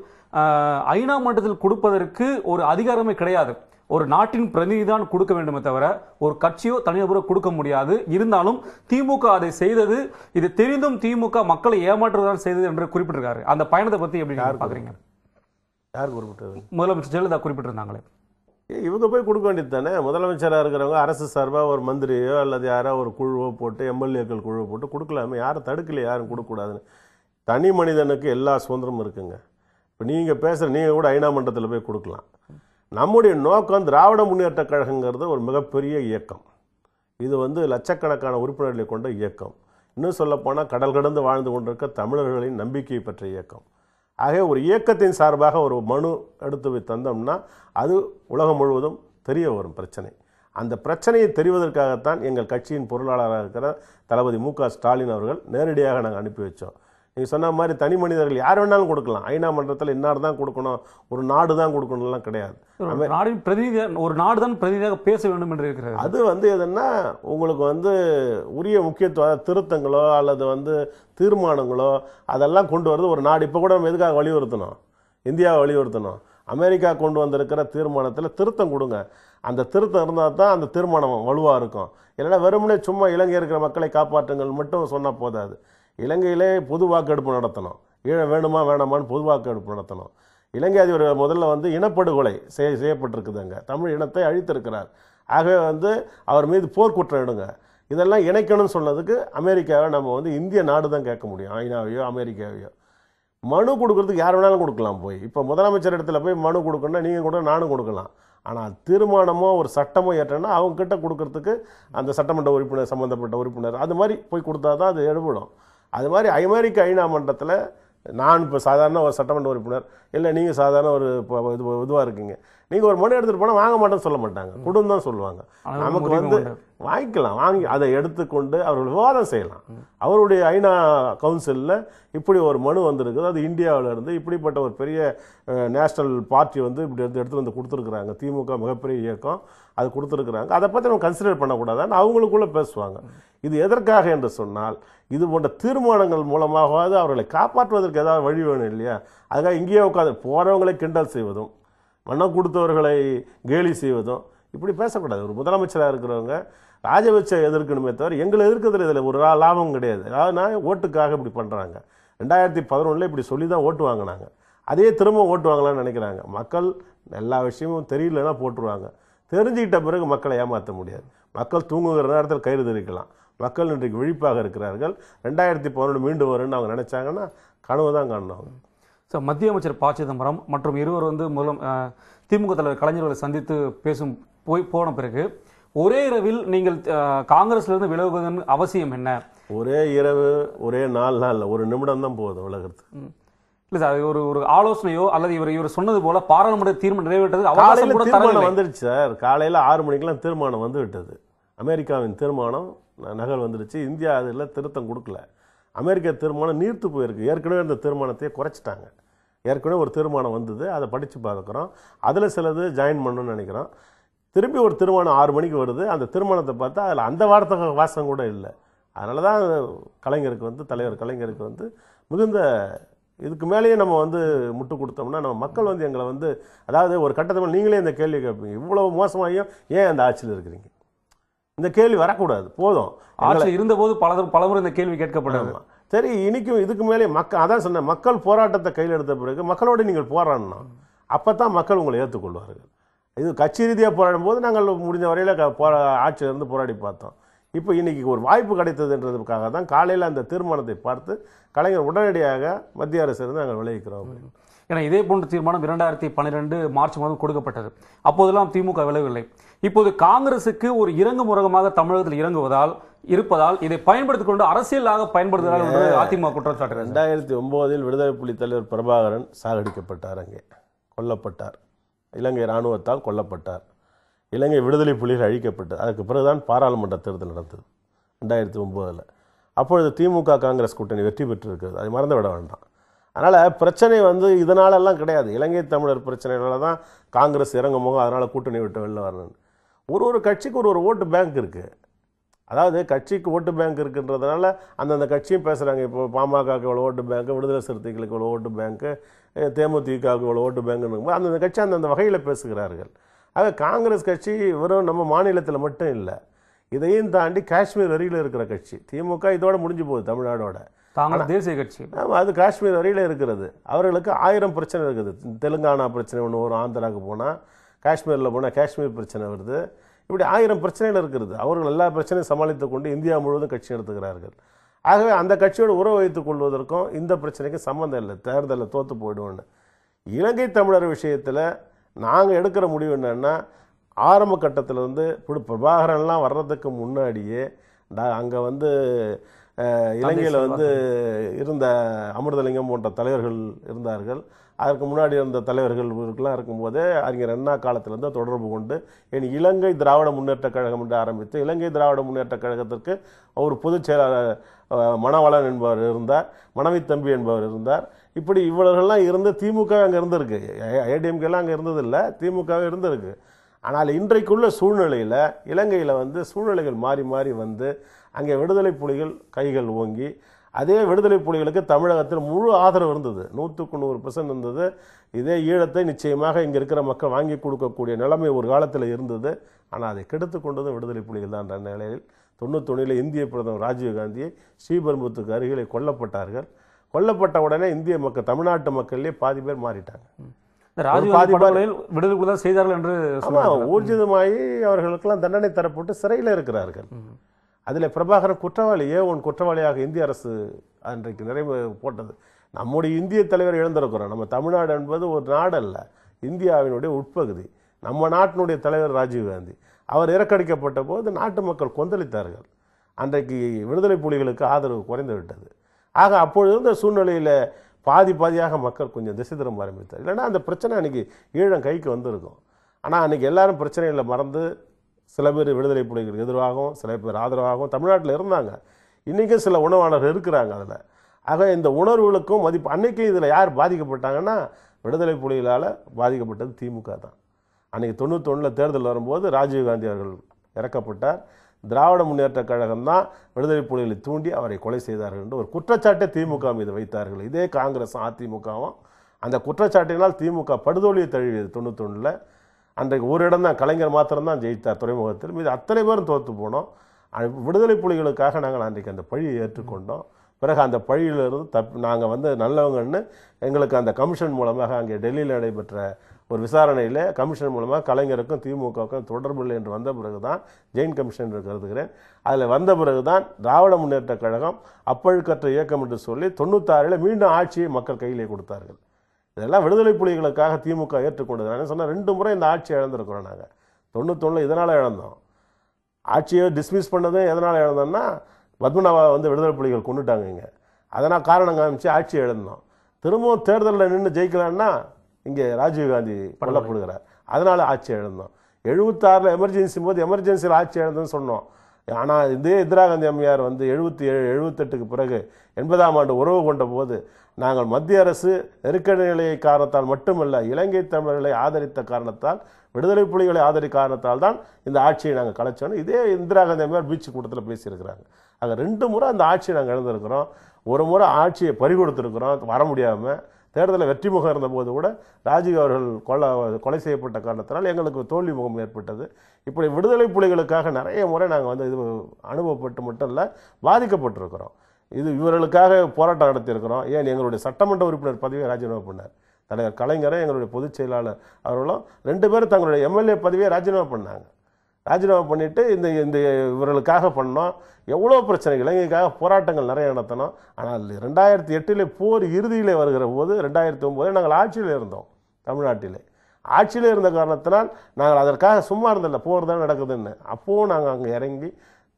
ஐநா மன்றத்தில் கொடுப்பதற்கு ஒரு அதிகாரமே கிடையாது ஒரு நாட்டின் பிரதிநிதி தான் கொடுக்க வேண்டுமே தவிர ஒரு கட்சியோ தனிநபரோ கொடுக்க முடியாது இருந்தாலும் திமுக அதை செய்தது இது தெரிந்தும் திமுக மக்களை ஏமாற்றுவதான் செய்தது என்று குறிப்பிட்டிருக்காரு அந்த பயணத்தை பற்றி எப்படி யார் பார்க்குறீங்க யார் குறிப்பிட்டது முதலமைச்சர் ஜெயலலிதா குறிப்பிட்டிருந்தாங்களே இவங்க போய் கொடுக்க வேண்டியது தானே முதலமைச்சராக இருக்கிறவங்க அரசு சார்பாக ஒரு மந்திரியோ அல்லது யாரோ ஒரு குழுவோ போட்டு எம்எல்ஏக்கள் குழுவோ போட்டு கொடுக்கலாமே யாரும் தடுக்கலையே யாரும் கொடுக்கக்கூடாதுன்னு தனி மனிதனுக்கு எல்லா சுதந்திரமும் இருக்குங்க இப்போ நீங்கள் பேசுகிற நீங்கள் கூட ஐநா மன்றத்தில் போய் கொடுக்கலாம் நம்முடைய நோக்கம் திராவிட முன்னேற்ற கழகங்கிறது ஒரு மிகப்பெரிய இயக்கம் இது வந்து லட்சக்கணக்கான உறுப்பினர்களை கொண்ட இயக்கம் இன்னும் சொல்லப்போனால் கடல் கடந்து வாழ்ந்து கொண்டிருக்க தமிழர்களின் நம்பிக்கையை பெற்ற இயக்கம் ஆகவே ஒரு இயக்கத்தின் சார்பாக ஒரு மனு எடுத்து போய் தந்தோம்னா அது உலகம் முழுவதும் தெரிய வரும் பிரச்சனை அந்த பிரச்சனையை தெரிவதற்காகத்தான் எங்கள் கட்சியின் பொருளாளராக இருக்கிற தளபதி மு க ஸ்டாலின் அவர்கள் நேரடியாக நாங்கள் அனுப்பி வச்சோம் நீ சொன்ன மாதிரி தனி மனிதர்கள் யார் வேணாலும் கொடுக்கலாம் ஐநா மன்றத்தில் இன்னார் தான் கொடுக்கணும் ஒரு நாடு தான் கொடுக்கணும்லாம் கிடையாது நாடின் பிரதிநிதி ஒரு நாடு தான் பிரதிநிதியாக பேச வேண்டும் என்று இருக்கிறது அது வந்து எதுனா உங்களுக்கு வந்து உரிய முக்கியத்துவ திருத்தங்களோ அல்லது வந்து தீர்மானங்களோ அதெல்லாம் கொண்டு வரது ஒரு நாடு இப்போ கூட நம்ம எதுக்காக வலியுறுத்தணும் இந்தியாவை வலியுறுத்தணும் அமெரிக்கா கொண்டு வந்திருக்கிற தீர்மானத்தில் திருத்தம் கொடுங்க அந்த திருத்தம் இருந்தால் தான் அந்த தீர்மானம் வலுவாக இருக்கும் இல்லைன்னா வெறுமனே சும்மா இலங்கை இருக்கிற மக்களை காப்பாற்றுங்கள் மட்டும் சொன்னால் போதாது இலங்கையிலே பொது வாக்கெடுப்பு நடத்தணும் ஈழம் வேணுமா வேணாமான்னு பொது வாக்கெடுப்பு நடத்தணும் இலங்கை அதிபர் முதல்ல வந்து இனப்படுகொலை செய்ய செய்யப்பட்டிருக்குது அங்கே தமிழ் இனத்தை அழித்திருக்கிறார் ஆகவே வந்து அவர் மீது போர்க்குற்றம் எடுங்க இதெல்லாம் இணைக்கணும்னு சொன்னதுக்கு அமெரிக்காவை நம்ம வந்து இந்திய நாடு தான் கேட்க முடியும் ஐநாவையோ அமெரிக்காவையோ மனு கொடுக்கறதுக்கு யார் வேணாலும் கொடுக்கலாம் போய் இப்போ முதலமைச்சர் இடத்துல போய் மனு கொடுக்கணும்னா நீங்கள் கூட நானும் கொடுக்கலாம் ஆனால் தீர்மானமோ ஒரு சட்டமோ ஏற்றனா அவங்கக்கிட்ட கொடுக்கறதுக்கு அந்த சட்டமன்ற உறுப்பினர் சம்மந்தப்பட்ட உறுப்பினர் அது மாதிரி போய் கொடுத்தா தான் அது எழுபடும் அது மாதிரி அமெரிக்க ஐநா மன்றத்தில் நான் இப்போ சாதாரண ஒரு சட்டமன்ற உறுப்பினர் இல்லை நீங்கள் சாதாரண ஒரு இது இதுவாக இருக்கீங்க நீங்கள் ஒரு மனு எடுத்துகிட்டு போனால் வாங்க மாட்டேன்னு சொல்ல மாட்டாங்க கொடுன்னு தான் சொல்லுவாங்க நமக்கு வந்து வாங்கிக்கலாம் வாங்கி அதை எடுத்துக்கொண்டு அவர்கள் விவாதம் செய்யலாம் அவருடைய ஐநா கவுன்சிலில் இப்படி ஒரு மனு வந்திருக்குது அது இந்தியாவிலேருந்து இப்படிப்பட்ட ஒரு பெரிய நேஷ்னல் பார்ட்டி வந்து இப்படி எடுத்து எடுத்து வந்து கொடுத்துருக்குறாங்க திமுக மிகப்பெரிய இயக்கம் அது கொடுத்துருக்குறாங்க அதை பற்றி நம்ம கன்சிடர் பண்ணக்கூடாதான்னு அவங்களுக்குள்ளே பேசுவாங்க இது எதற்காக என்று சொன்னால் இது போன்ற தீர்மானங்கள் மூலமாகவாவது அவர்களை காப்பாற்றுவதற்கு ஏதாவது வழி வேணும் இல்லையா அதுக்காக இங்கேயே உட்காந்து போகிறவங்களை கிண்டல் செய்வதும் மன்னம் கொடுத்தவர்களை கேலி செய்வதும் இப்படி பேசக்கூடாது ஒரு முதலமைச்சராக இருக்கிறவங்க ராஜபக்ச எதிர்க்கணுமே தவிர எங்களை எதிர்க்கிறது இதில் ஒரு லாபம் கிடையாது அதாவது நான் ஓட்டுக்காக இப்படி பண்ணுறாங்க ரெண்டாயிரத்தி பதினொன்றில் இப்படி சொல்லி தான் ஓட்டு வாங்கினாங்க அதே திரும்ப ஓட்டு வாங்கலாம்னு நினைக்கிறாங்க மக்கள் எல்லா விஷயமும் தெரியலன்னா போட்டுருவாங்க தெரிஞ்சுக்கிட்ட பிறகு மக்களை ஏமாற்ற முடியாது மக்கள் தூங்குகிற நேரத்தில் கயிறு தெரிவிக்கலாம் மக்கள் இன்றைக்கு விழிப்பாக இருக்கிறார்கள் ரெண்டாயிரத்தி பதினொன்று மீண்டும் வரும்னு அவங்க நினச்சாங்கன்னா கனவு தான் காணணும் சார் மத்திய அமைச்சர் ப சிதம்பரம் மற்றும் இருவர் வந்து மூலம் திமுக தலைவர் கலைஞர்களை சந்தித்து பேசும் போய் போன பிறகு ஒரே இரவில் நீங்கள் காங்கிரஸ்லேருந்து விலகுவதன் அவசியம் என்ன ஒரே இரவு ஒரே நாள் நாள் ஒரு நிமிடம் தான் போகுது உலகத்து இல்லை சார் ஒரு ஒரு ஆலோசனையோ அல்லது இவர் இவர் சொன்னது போல பாராளுமன்ற தீர்மானம் நிறைவேற்றது தீர்மானம் வந்துருச்சு சார் காலையில் ஆறு மணிக்கெல்லாம் தீர்மானம் வந்து விட்டது அமெரிக்காவின் தீர்மானம் நகல் வந்துடுச்சு இந்தியா அதில் திருத்தம் கொடுக்கல அமெரிக்க தீர்மானம் நீர்த்து போயிருக்கு ஏற்கனவே அந்த தீர்மானத்தையே குறைச்சிட்டாங்க ஏற்கனவே ஒரு தீர்மானம் வந்தது அதை படித்து பார்க்குறோம் அதில் சிலது ஜாயின் பண்ணணும்னு நினைக்கிறோம் திரும்பி ஒரு திருமணம் ஆறு மணிக்கு வருது அந்த திருமணத்தை பார்த்தா அதில் அந்த வார்த்தை வாசம் கூட இல்லை அதனால தான் கலைஞருக்கு வந்து தலைவர் கலைஞருக்கு வந்து மிகுந்த இதுக்கு மேலேயே நம்ம வந்து முட்டு கொடுத்தோம்னா நம்ம மக்கள் வந்து எங்களை வந்து அதாவது ஒரு கட்டத்தில் நீங்களே இந்த கேள்வி கேட்பீங்க இவ்வளோ மோசமாகியும் ஏன் அந்த ஆட்சியில் இருக்கிறீங்க இந்த கேள்வி வரக்கூடாது போதும் ஆட்சி இருந்தபோது பல பலமுறை இந்த கேள்வி கேட்கப்படாது சரி இன்னைக்கும் இதுக்கு மேலே மக்கள் அதான் சொன்னேன் மக்கள் போராட்டத்தை கையில் எடுத்த பிறகு மக்களோட நீங்கள் போராடணும் அப்போ தான் மக்கள் உங்களை ஏற்றுக்கொள்வார்கள் இது கட்சி ரீதியாக போராடும் போது நாங்கள் முடிஞ்ச வரையில் போரா ஆட்சியிலேருந்து போராடி பார்த்தோம் இப்போ இன்றைக்கி ஒரு வாய்ப்பு கிடைத்ததுன்றதுக்காக தான் காலையில் அந்த தீர்மானத்தை பார்த்து கலைஞர் உடனடியாக மத்திய அரசு இருந்து நாங்கள் விளைவிக்கிறோம் ஏன்னா இதே போன்ற தீர்மானம் இரண்டாயிரத்தி பன்னிரெண்டு மார்ச் மாதம் கொடுக்கப்பட்டது அப்போதெல்லாம் திமுக விளைவில்லை இப்போது காங்கிரசுக்கு ஒரு இறங்கு முறகமாக தமிழகத்தில் இறங்குவதால் இருப்பதால் இதை பயன்படுத்திக் கொண்டு அரசியலாக பயன்படுத்துகிறார் என்று அதிமுக குற்றம் சாட்டுகிறது ரெண்டாயிரத்தி ஒன்பதில் விடுதலை புலி தலைவர் பிரபாகரன் சாகடிக்கப்பட்டார் அங்கே கொல்லப்பட்டார் இலங்கை இராணுவத்தால் கொல்லப்பட்டார் இலங்கை விடுதலை புலிகள் அழிக்கப்பட்டது அதுக்கு பிறகுதான் பாராளுமன்ற தேர்தல் நடந்தது ரெண்டாயிரத்தி ஒம்போதில் அப்பொழுது திமுக காங்கிரஸ் கூட்டணி வெற்றி பெற்றிருக்கிறது அதை மறந்து விட வேண்டாம் அதனால் பிரச்சனை வந்து இதனாலெல்லாம் கிடையாது இலங்கை தமிழர் பிரச்சனைனால தான் காங்கிரஸ் இறங்கும் அதனால் கூட்டணி விட்டு வெளில வரணும்னு ஒரு ஒரு கட்சிக்கு ஒரு ஒரு ஓட்டு பேங்க் இருக்குது அதாவது கட்சிக்கு ஓட்டு பேங்க் இருக்குன்றதுனால அந்தந்த கட்சியும் பேசுகிறாங்க இப்போ பாமகவுக்கு இவ்வளோ ஓட்டு பேங்க்கு விடுதலை சிறுத்தைகளுக்கு இவ்வளோ ஓட்டு பேங்க்கு தேமுதிகவுக்கு இவ்வளோ ஓட்டு பேங்க்குன்னு அந்தந்த கட்சி அந்தந்த வகையில் பேசுகிறார்கள் ஆக காங்கிரஸ் கட்சி வெறும் நம்ம மாநிலத்தில் மட்டும் இல்லை இதையும் தாண்டி காஷ்மீர் வரியில் இருக்கிற கட்சி திமுக இதோடு முடிஞ்சு போகுது தமிழ்நாடோட தேசிய கட்சி அது காஷ்மீர் வரையில் இருக்கிறது அவர்களுக்கு ஆயிரம் பிரச்சனை இருக்குது தெலுங்கானா பிரச்சனை ஒன்று வரும் ஆந்திராவுக்கு போனால் காஷ்மீரில் போனால் காஷ்மீர் பிரச்சனை வருது இப்படி ஆயிரம் பிரச்சனைகள் இருக்கிறது அவர்கள் எல்லா பிரச்சனையும் சமாளித்து கொண்டு இந்தியா முழுவதும் கட்சி எடுத்துக்கிறார்கள் ஆகவே அந்த கட்சியோடு உறவு வைத்துக் கொள்வதற்கும் இந்த பிரச்சனைக்கு சம்மந்தம் இல்லை தேர்தலில் தோற்று போயிடுவோன்னு இலங்கை தமிழர் விஷயத்தில் நாங்கள் எடுக்கிற முடிவு என்னென்னா ஆரம்ப கட்டத்திலேருந்து இப்படி பிரபாகரன்லாம் வர்றதுக்கு முன்னாடியே அங்கே வந்து இலங்கையில் வந்து இருந்த அமிர்தலிங்கம் போன்ற தலைவர்கள் இருந்தார்கள் அதற்கு முன்னாடி இருந்த தலைவர்கள் இவருக்கெல்லாம் இருக்கும்போதே அறிஞர் அண்ணா காலத்திலேருந்து தொடர்பு கொண்டு என் இலங்கை திராவிட முன்னேற்றக் கழகம் என்று ஆரம்பித்து இலங்கை திராவிட முன்னேற்றக் கழகத்திற்கு அவர் பொதுச் செயலாளர் மணவளன் என்பவர் இருந்தார் மணவி தம்பி என்பவர் இருந்தார் இப்படி இவர்கள்லாம் இருந்து திமுக அங்கே இருந்திருக்கு ஏடிஎம்கேலாம் அங்கே இருந்ததில்லை திமுக இருந்திருக்கு ஆனால் இன்றைக்குள்ள சூழ்நிலையில் இலங்கையில் வந்து சூழ்நிலைகள் மாறி மாறி வந்து அங்கே விடுதலை புலிகள் கைகள் ஓங்கி அதே விடுதலை புலிகளுக்கு தமிழகத்தில் முழு ஆதரவு இருந்தது நூற்றுக்கு நூறு பர்சன்ட் இருந்தது இதே ஈழத்தை நிச்சயமாக இங்கே இருக்கிற மக்கள் வாங்கி கொடுக்கக்கூடிய நிலைமை ஒரு காலத்தில் இருந்தது ஆனால் அதை கெடுத்து கொண்டதும் விடுதலை புலிகள் தான் நிலையில் தொண்ணூத்தொன்னில் இந்திய பிரதமர் ராஜீவ்காந்தியை ஸ்ரீபெரும்புத்துக்கு அருகிலே கொல்லப்பட்டார்கள் கொல்லப்பட்ட உடனே இந்திய மக்கள் தமிழ்நாட்டு மக்கள்லேயே பாதி பேர் மாறிட்டாங்க விடுதலை செய்தார்கள் என்று ஊர்ஜிதமாயி அவர்களுக்கெல்லாம் தண்டனை தரப்பட்டு சிறையில் இருக்கிறார்கள் அதில் பிரபாகரன் குற்றவாளியே உன் குற்றவாளியாக இந்திய அரசு அன்றைக்கு நிறைவு போட்டது நம்முடைய இந்திய தலைவர் எழுந்திருக்கிறோம் நம்ம தமிழ்நாடு என்பது ஒரு நாடல்ல இந்தியாவினுடைய உட்பகுதி நம்ம நாட்டினுடைய தலைவர் ராஜீவ்காந்தி அவர் இறக்கடிக்கப்பட்ட போது நாட்டு மக்கள் கொந்தளித்தார்கள் அன்றைக்கு விடுதலை புலிகளுக்கு ஆதரவு குறைந்து விட்டது ஆக அப்பொழுது இருந்த சூழ்நிலையில் பாதி பாதியாக மக்கள் கொஞ்சம் திசை திரும்ப ஆரம்பித்தார் இல்லைன்னா அந்த பிரச்சனை அன்றைக்கி ஈழம் கைக்கு வந்திருக்கும் ஆனால் அன்றைக்கி எல்லாரும் பிரச்சனைகளை மறந்து சில பேர் விடுதலை புலிகளுக்கு எதிராகவும் சில பேர் ஆதரவாகவும் தமிழ்நாட்டில் இருந்தாங்க இன்றைக்கும் சில உணவாளர்கள் இருக்கிறாங்க அதில் ஆக இந்த உணர்வுகளுக்கும் மதிப்பு அன்றைக்கி இதில் யார் பாதிக்கப்பட்டாங்கன்னா விடுதலை புலிகளால் பாதிக்கப்பட்டது திமுக தான் அன்றைக்கி தொண்ணூத்தொன்னில் தேர்தல் வரும்போது ராஜீவ்காந்தி அவர்கள் இறக்கப்பட்டார் திராவிட முன்னேற்ற கழகம் தான் விடுதலை புலிகளை தூண்டி அவரை கொலை செய்தார்கள் என்று ஒரு குற்றச்சாட்டை திமுக மீது வைத்தார்கள் இதே காங்கிரஸ் அதிமுகவும் அந்த குற்றச்சாட்டினால் திமுக படுதோலியை தழுவியது தொண்ணூத்தொன்னில் அந்த ஒரு இடம் தான் கலைஞர் மாத்திரம்தான் ஜெயித்தார் துறைமுகத்தில் மீது அத்தனை பேரும் தோற்று போனோம் விடுதலை புலிகளுக்காக நாங்கள் அன்றைக்கு அந்த பழியை ஏற்றுக்கொண்டோம் பிறகு அந்த பழியிலிருந்து தப் நாங்கள் வந்து நல்லவங்கன்னு எங்களுக்கு அந்த கமிஷன் மூலமாக அங்கே டெல்லியில் நடைபெற்ற ஒரு விசாரணையில் கமிஷன் மூலமாக கலைஞருக்கும் திமுகவுக்கும் தொடர்பு இல்லை என்று வந்த பிறகு தான் ஜெயின் கமிஷன் என்று கருதுகிறேன் அதில் வந்த பிறகு தான் திராவிட முன்னேற்ற கழகம் அப்பழுக்கற்ற இயக்கம் என்று சொல்லி தொண்ணூத்தாறில் மீண்டும் ஆட்சியை மக்கள் கையிலே கொடுத்தார்கள் இதெல்லாம் விடுதலை புலிகளுக்காக திமுக ஏற்றுக்கொண்டது நான் சொன்னால் ரெண்டு முறை இந்த ஆட்சியை இழந்திருக்கிறோம் நாங்கள் தொண்ணூத்தொன்னில் இதனால் இழந்தோம் ஆட்சியை டிஸ்மிஸ் பண்ணதும் எதனால் இழந்தோம்னா பத்மநாபா வந்து விடுதலை புலிகள் கொண்டுட்டாங்க இங்கே அதனால் காரணம் காமிச்சு ஆட்சியை இழந்தோம் திரும்பவும் தேர்தலில் நின்று ஜெயிக்கலான்னா இங்கே ராஜீவ்காந்தி கொல்லப்படுகிறார் அதனால் ஆட்சி இழந்தோம் எழுபத்தாறில் எமர்ஜென்சி போது எமர்ஜென்சியில் ஆட்சி இழந்தோன்னு சொன்னோம் ஆனால் இதே இந்திரா காந்தி அம்மையார் வந்து எழுபத்தி ஏழு எழுபத்தெட்டுக்கு பிறகு எண்பதாம் ஆண்டு உறவு கொண்ட போது நாங்கள் மத்திய அரசு நெருக்கடி நிலையை காரணத்தால் மட்டுமல்ல இலங்கை தமிழர்களை ஆதரித்த காரணத்தால் விடுதலை புலிகளை ஆதரி காரணத்தால் தான் இந்த ஆட்சியை நாங்கள் கலைச்சோம்னு இதே இந்திரா காந்தி அம்மையார் பீச்சு கூட்டத்தில் பேசியிருக்கிறாங்க அங்கே ரெண்டு முறை அந்த ஆட்சியை நாங்கள் இழந்திருக்கிறோம் ஒரு முறை ஆட்சியை பறி கொடுத்துருக்குறோம் வர முடியாமல் தேர்தலில் வெற்றி முகம் இருந்தபோது கூட ராஜீவ் அவர்கள் கொலை கொலை செய்யப்பட்ட காரணத்தினால் எங்களுக்கு தோல்வி முகம் ஏற்பட்டது இப்படி விடுதலை புலிகளுக்காக நிறைய முறை நாங்கள் வந்து இது அனுபவப்பட்டு மட்டும் இல்லை பாதிக்கப்பட்டிருக்கிறோம் இது இவர்களுக்காக போராட்டம் நடத்தியிருக்கிறோம் ஏன் எங்களுடைய சட்டமன்ற உறுப்பினர் பதவியை ராஜினாமா பண்ணார் தலைவர் கலைஞரை எங்களுடைய பொதுச் செயலாளர் அவர்களும் ரெண்டு பேரும் தங்களுடைய எம்எல்ஏ பதவியை ராஜினாமா பண்ணாங்க ராஜினாமா பண்ணிவிட்டு இந்த இந்த இவர்களுக்காக பண்ணோம் எவ்வளோ பிரச்சனை இலங்கைக்காக போராட்டங்கள் நிறைய நடத்தினோம் ஆனால் ரெண்டாயிரத்தி எட்டில் போர் இறுதியிலே வருகிற போது ரெண்டாயிரத்தி ஒம்போதில் நாங்கள் ஆட்சியில் இருந்தோம் தமிழ்நாட்டிலே ஆட்சியில் இருந்த காரணத்தினால் நாங்கள் அதற்காக சும்மா இருந்ததில்லை போர் தான் நடக்குதுன்னு அப்போவும் நாங்கள் அங்கே இறங்கி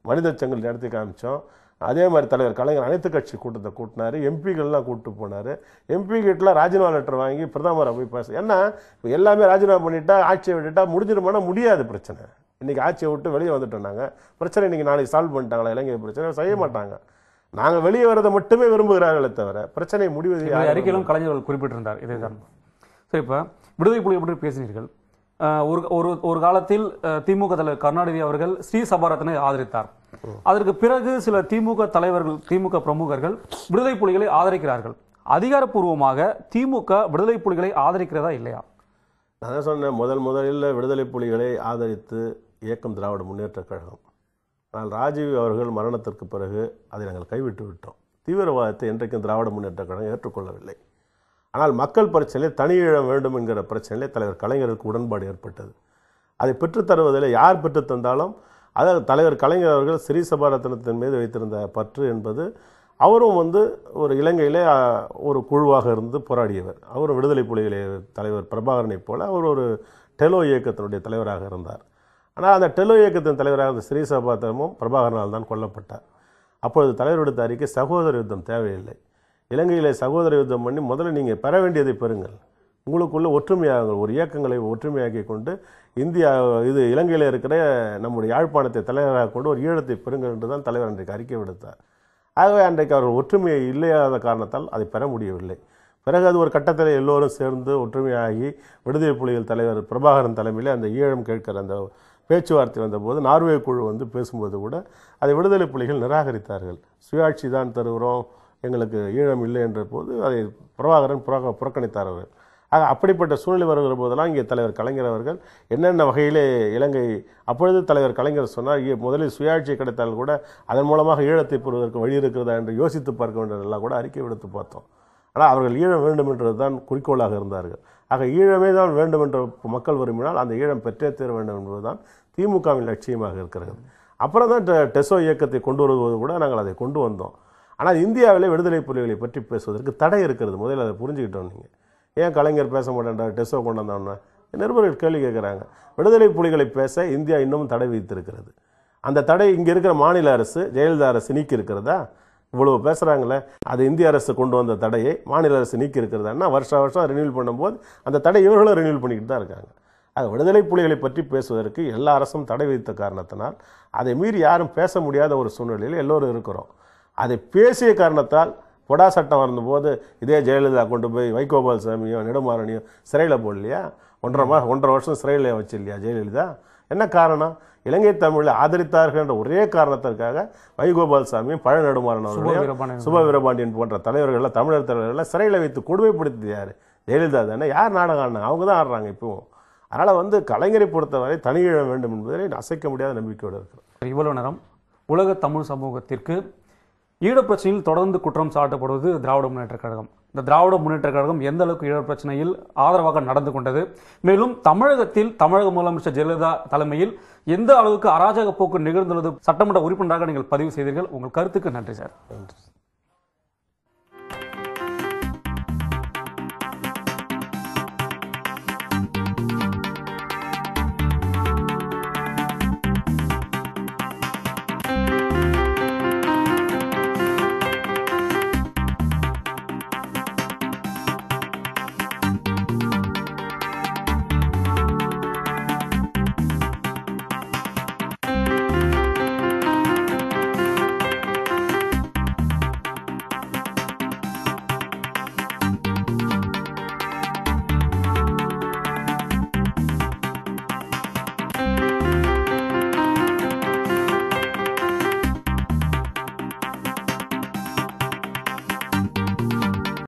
மனித சங்கல் நடத்தி காமிச்சோம் அதே மாதிரி தலைவர் கலைஞர் அனைத்து கட்சி கூட்டத்தை கூட்டினார் எம்பிகள்லாம் கூப்பிட்டு போனார் எம்பி கிட்டலாம் ராஜினாமா லெட்டர் வாங்கி பிரதமரை போய் பேச ஏன்னா இப்போ எல்லாமே ராஜினாமா பண்ணிட்டா ஆட்சியை விட்டுட்டா முடிஞ்சிருமானா முடியாது பிரச்சனை இன்றைக்கி ஆட்சியை விட்டு வெளியே வந்துட்டோம் நாங்கள் பிரச்சனை இன்றைக்கி நாளைக்கு சால்வ் பண்ணிட்டாங்களா இலங்கை பிரச்சனை செய்ய மாட்டாங்க நாங்கள் வெளியே வரதை மட்டுமே விரும்புகிறார்களே தவிர பிரச்சனை முடிவு அறிக்கையிலும் கலைஞர்கள் குறிப்பிட்டிருந்தார் இதே தான் சரி இப்போ விடுதலை புலிகள் பற்றி பேசினீர்கள் ஒரு ஒரு ஒரு காலத்தில் திமுக தலைவர் கருணாநிதி அவர்கள் ஸ்ரீ சபாரத்தனை ஆதரித்தார் அதற்கு பிறகு சில திமுக தலைவர்கள் திமுக பிரமுகர்கள் விடுதலை புலிகளை ஆதரிக்கிறார்கள் அதிகாரப்பூர்வமாக திமுக விடுதலை புலிகளை ஆதரிக்கிறதா இல்லையா நான் சொன்னேன் முதல் முதலில் விடுதலை புலிகளை ஆதரித்து இயக்கம் திராவிட முன்னேற்றக் கழகம் ஆனால் ராஜீவ் அவர்கள் மரணத்திற்கு பிறகு அதை நாங்கள் கைவிட்டு விட்டோம் தீவிரவாதத்தை இன்றைக்கும் திராவிட முன்னேற்றக் கழகம் ஏற்றுக்கொள்ளவில்லை ஆனால் மக்கள் பிரச்சனையில் தனியிடம் வேண்டும் என்கிற பிரச்சனையிலே தலைவர் கலைஞருக்கு உடன்பாடு ஏற்பட்டது அதை பெற்றுத்தருவதில் யார் பெற்றுத்தந்தாலும் அதாவது தலைவர் கலைஞர் அவர்கள் சிறீ சபாரத்னத்தின் மீது வைத்திருந்த பற்று என்பது அவரும் வந்து ஒரு இலங்கையிலே ஒரு குழுவாக இருந்து போராடியவர் அவரும் விடுதலை புலிகளை தலைவர் பிரபாகரனைப் போல அவர் ஒரு டெலோ இயக்கத்தினுடைய தலைவராக இருந்தார் ஆனால் அந்த டெலோ இயக்கத்தின் தலைவராக இருந்த ஸ்ரீசபாத்திரமும் பிரபாகரனால் தான் கொல்லப்பட்டார் அப்பொழுது தலைவர் விடுத்த அறிக்கை சகோதர யுத்தம் தேவையில்லை இலங்கையிலே சகோதர யுத்தம் பண்ணி முதல்ல நீங்கள் பெற வேண்டியதை பெறுங்கள் உங்களுக்குள்ள ஒற்றுமையாகுங்கள் ஒரு இயக்கங்களை ஒற்றுமையாக்கி கொண்டு இந்தியா இது இலங்கையில் இருக்கிற நம்முடைய யாழ்ப்பாணத்தை தலைவராக கொண்டு ஒரு ஈழத்தை பெறுங்கள் என்று தான் தலைவர் அன்றைக்கு அறிக்கை விடுத்தார் ஆகவே அன்றைக்கு அவர் ஒற்றுமை இல்லையாத காரணத்தால் அதை பெற முடியவில்லை பிறகு அது ஒரு கட்டத்தில் எல்லோரும் சேர்ந்து ஒற்றுமையாகி விடுதலை புலிகள் தலைவர் பிரபாகரன் தலைமையில் அந்த ஈழம் கேட்கிற அந்த பேச்சுவார்த்தை வந்தபோது நார்வே குழு வந்து பேசும்போது கூட அதை விடுதலை புலிகள் நிராகரித்தார்கள் சுயாட்சி தான் தருகிறோம் எங்களுக்கு ஈழம் இல்லை என்ற போது அதை பிரபாகரன் புற புறக்கணித்தார் அவர் ஆக அப்படிப்பட்ட சூழ்நிலை வருகிற போதெல்லாம் இங்கே தலைவர் கலைஞர் அவர்கள் என்னென்ன வகையிலே இலங்கை அப்பொழுது தலைவர் கலைஞர் சொன்னார் முதலில் சுயாட்சி கிடைத்தால் கூட அதன் மூலமாக ஈழத்தை பெறுவதற்கு வழி இருக்கிறதா என்று யோசித்து பார்க்க வேண்டும் எல்லாம் கூட அறிக்கை விடுத்து பார்த்தோம் ஆனால் அவர்கள் ஈழம் வேண்டும் என்றது தான் குறிக்கோளாக இருந்தார்கள் ஆக ஈழமே தான் வேண்டும் என்ற மக்கள் விரும்பினால் அந்த ஈழம் பெற்றே தீர வேண்டும் என்பதுதான் திமுகவின் லட்சியமாக இருக்கிறது அப்புறம் தான் டெசோ இயக்கத்தை கொண்டு வருவது கூட நாங்கள் அதை கொண்டு வந்தோம் ஆனால் இந்தியாவில் விடுதலை புலிகளை பற்றி பேசுவதற்கு தடை இருக்கிறது முதல்ல அதை புரிஞ்சுக்கிட்டோம் நீங்கள் ஏன் கலைஞர் பேச மாட்டேன்றார் டெசோ கொண்டு வந்தோன்னு நிருபர்கள் கேள்வி கேட்குறாங்க விடுதலை புலிகளை பேச இந்தியா இன்னமும் தடை விதித்திருக்கிறது அந்த தடை இங்கே இருக்கிற மாநில அரசு ஜெயலலிதா அரசு நீக்கி இருக்கிறதா இவ்வளவு பேசுகிறாங்களே அது இந்திய அரசு கொண்டு வந்த தடையை மாநில அரசு நீக்கி இருக்கிறதுனா வருஷ வருஷம் ரினியூல் பண்ணும்போது அந்த தடை இவர்களும் ரினியூல் பண்ணிக்கிட்டு தான் இருக்காங்க அது விடுதலை புலிகளை பற்றி பேசுவதற்கு எல்லா அரசும் தடை விதித்த காரணத்தினால் அதை மீறி யாரும் பேச முடியாத ஒரு சூழ்நிலையில் எல்லோரும் இருக்கிறோம் அதை பேசிய காரணத்தால் பொடா சட்டம் வந்தபோது இதே ஜெயலலிதா கொண்டு போய் வைகோபால் சாமியோ நெடுமாறனியோ சிறையில் போடலையா ஒன்றரை மாதம் ஒன்றரை வருஷம் சிறையில் வச்சு இல்லையா ஜெயலலிதா என்ன காரணம் இலங்கை தமிழை ஆதரித்தார்கள் என்ற ஒரே காரணத்திற்காக வைகோபால் சாமி பழ அவர்களையும் சுப வீரபாண்டியன் போன்ற தலைவர்கள் தமிழர் தலைவர்கள் சிறையில் வைத்து கொடுமைப்படுத்தி யார் ஜெயலலிதா தானே யார் நாடகம் ஆடினாங்க அவங்க தான் ஆடுறாங்க இப்போ அதனால் வந்து கலைஞரை பொறுத்தவரை தனியிழ வேண்டும் என்பதை அசைக்க முடியாத நம்பிக்கையோடு இருக்கிறோம் இவ்வளவு நேரம் உலக தமிழ் சமூகத்திற்கு ஈழப்பிரச்சனையில் தொடர்ந்து குற்றம் சாட்டப்படுவது திராவிட முன்னேற்ற கழகம் இந்த திராவிட முன்னேற்ற கழகம் எந்த அளவுக்கு இழப்பு பிரச்சனையில் ஆதரவாக நடந்து கொண்டது மேலும் தமிழகத்தில் தமிழக முதலமைச்சர் ஜெயலலிதா தலைமையில் எந்த அளவுக்கு அராஜக போக்கு நிகழ்ந்துள்ளது சட்டமன்ற உறுப்பினராக நீங்கள் பதிவு செய்தீர்கள் உங்கள் கருத்துக்கு நன்றி சார்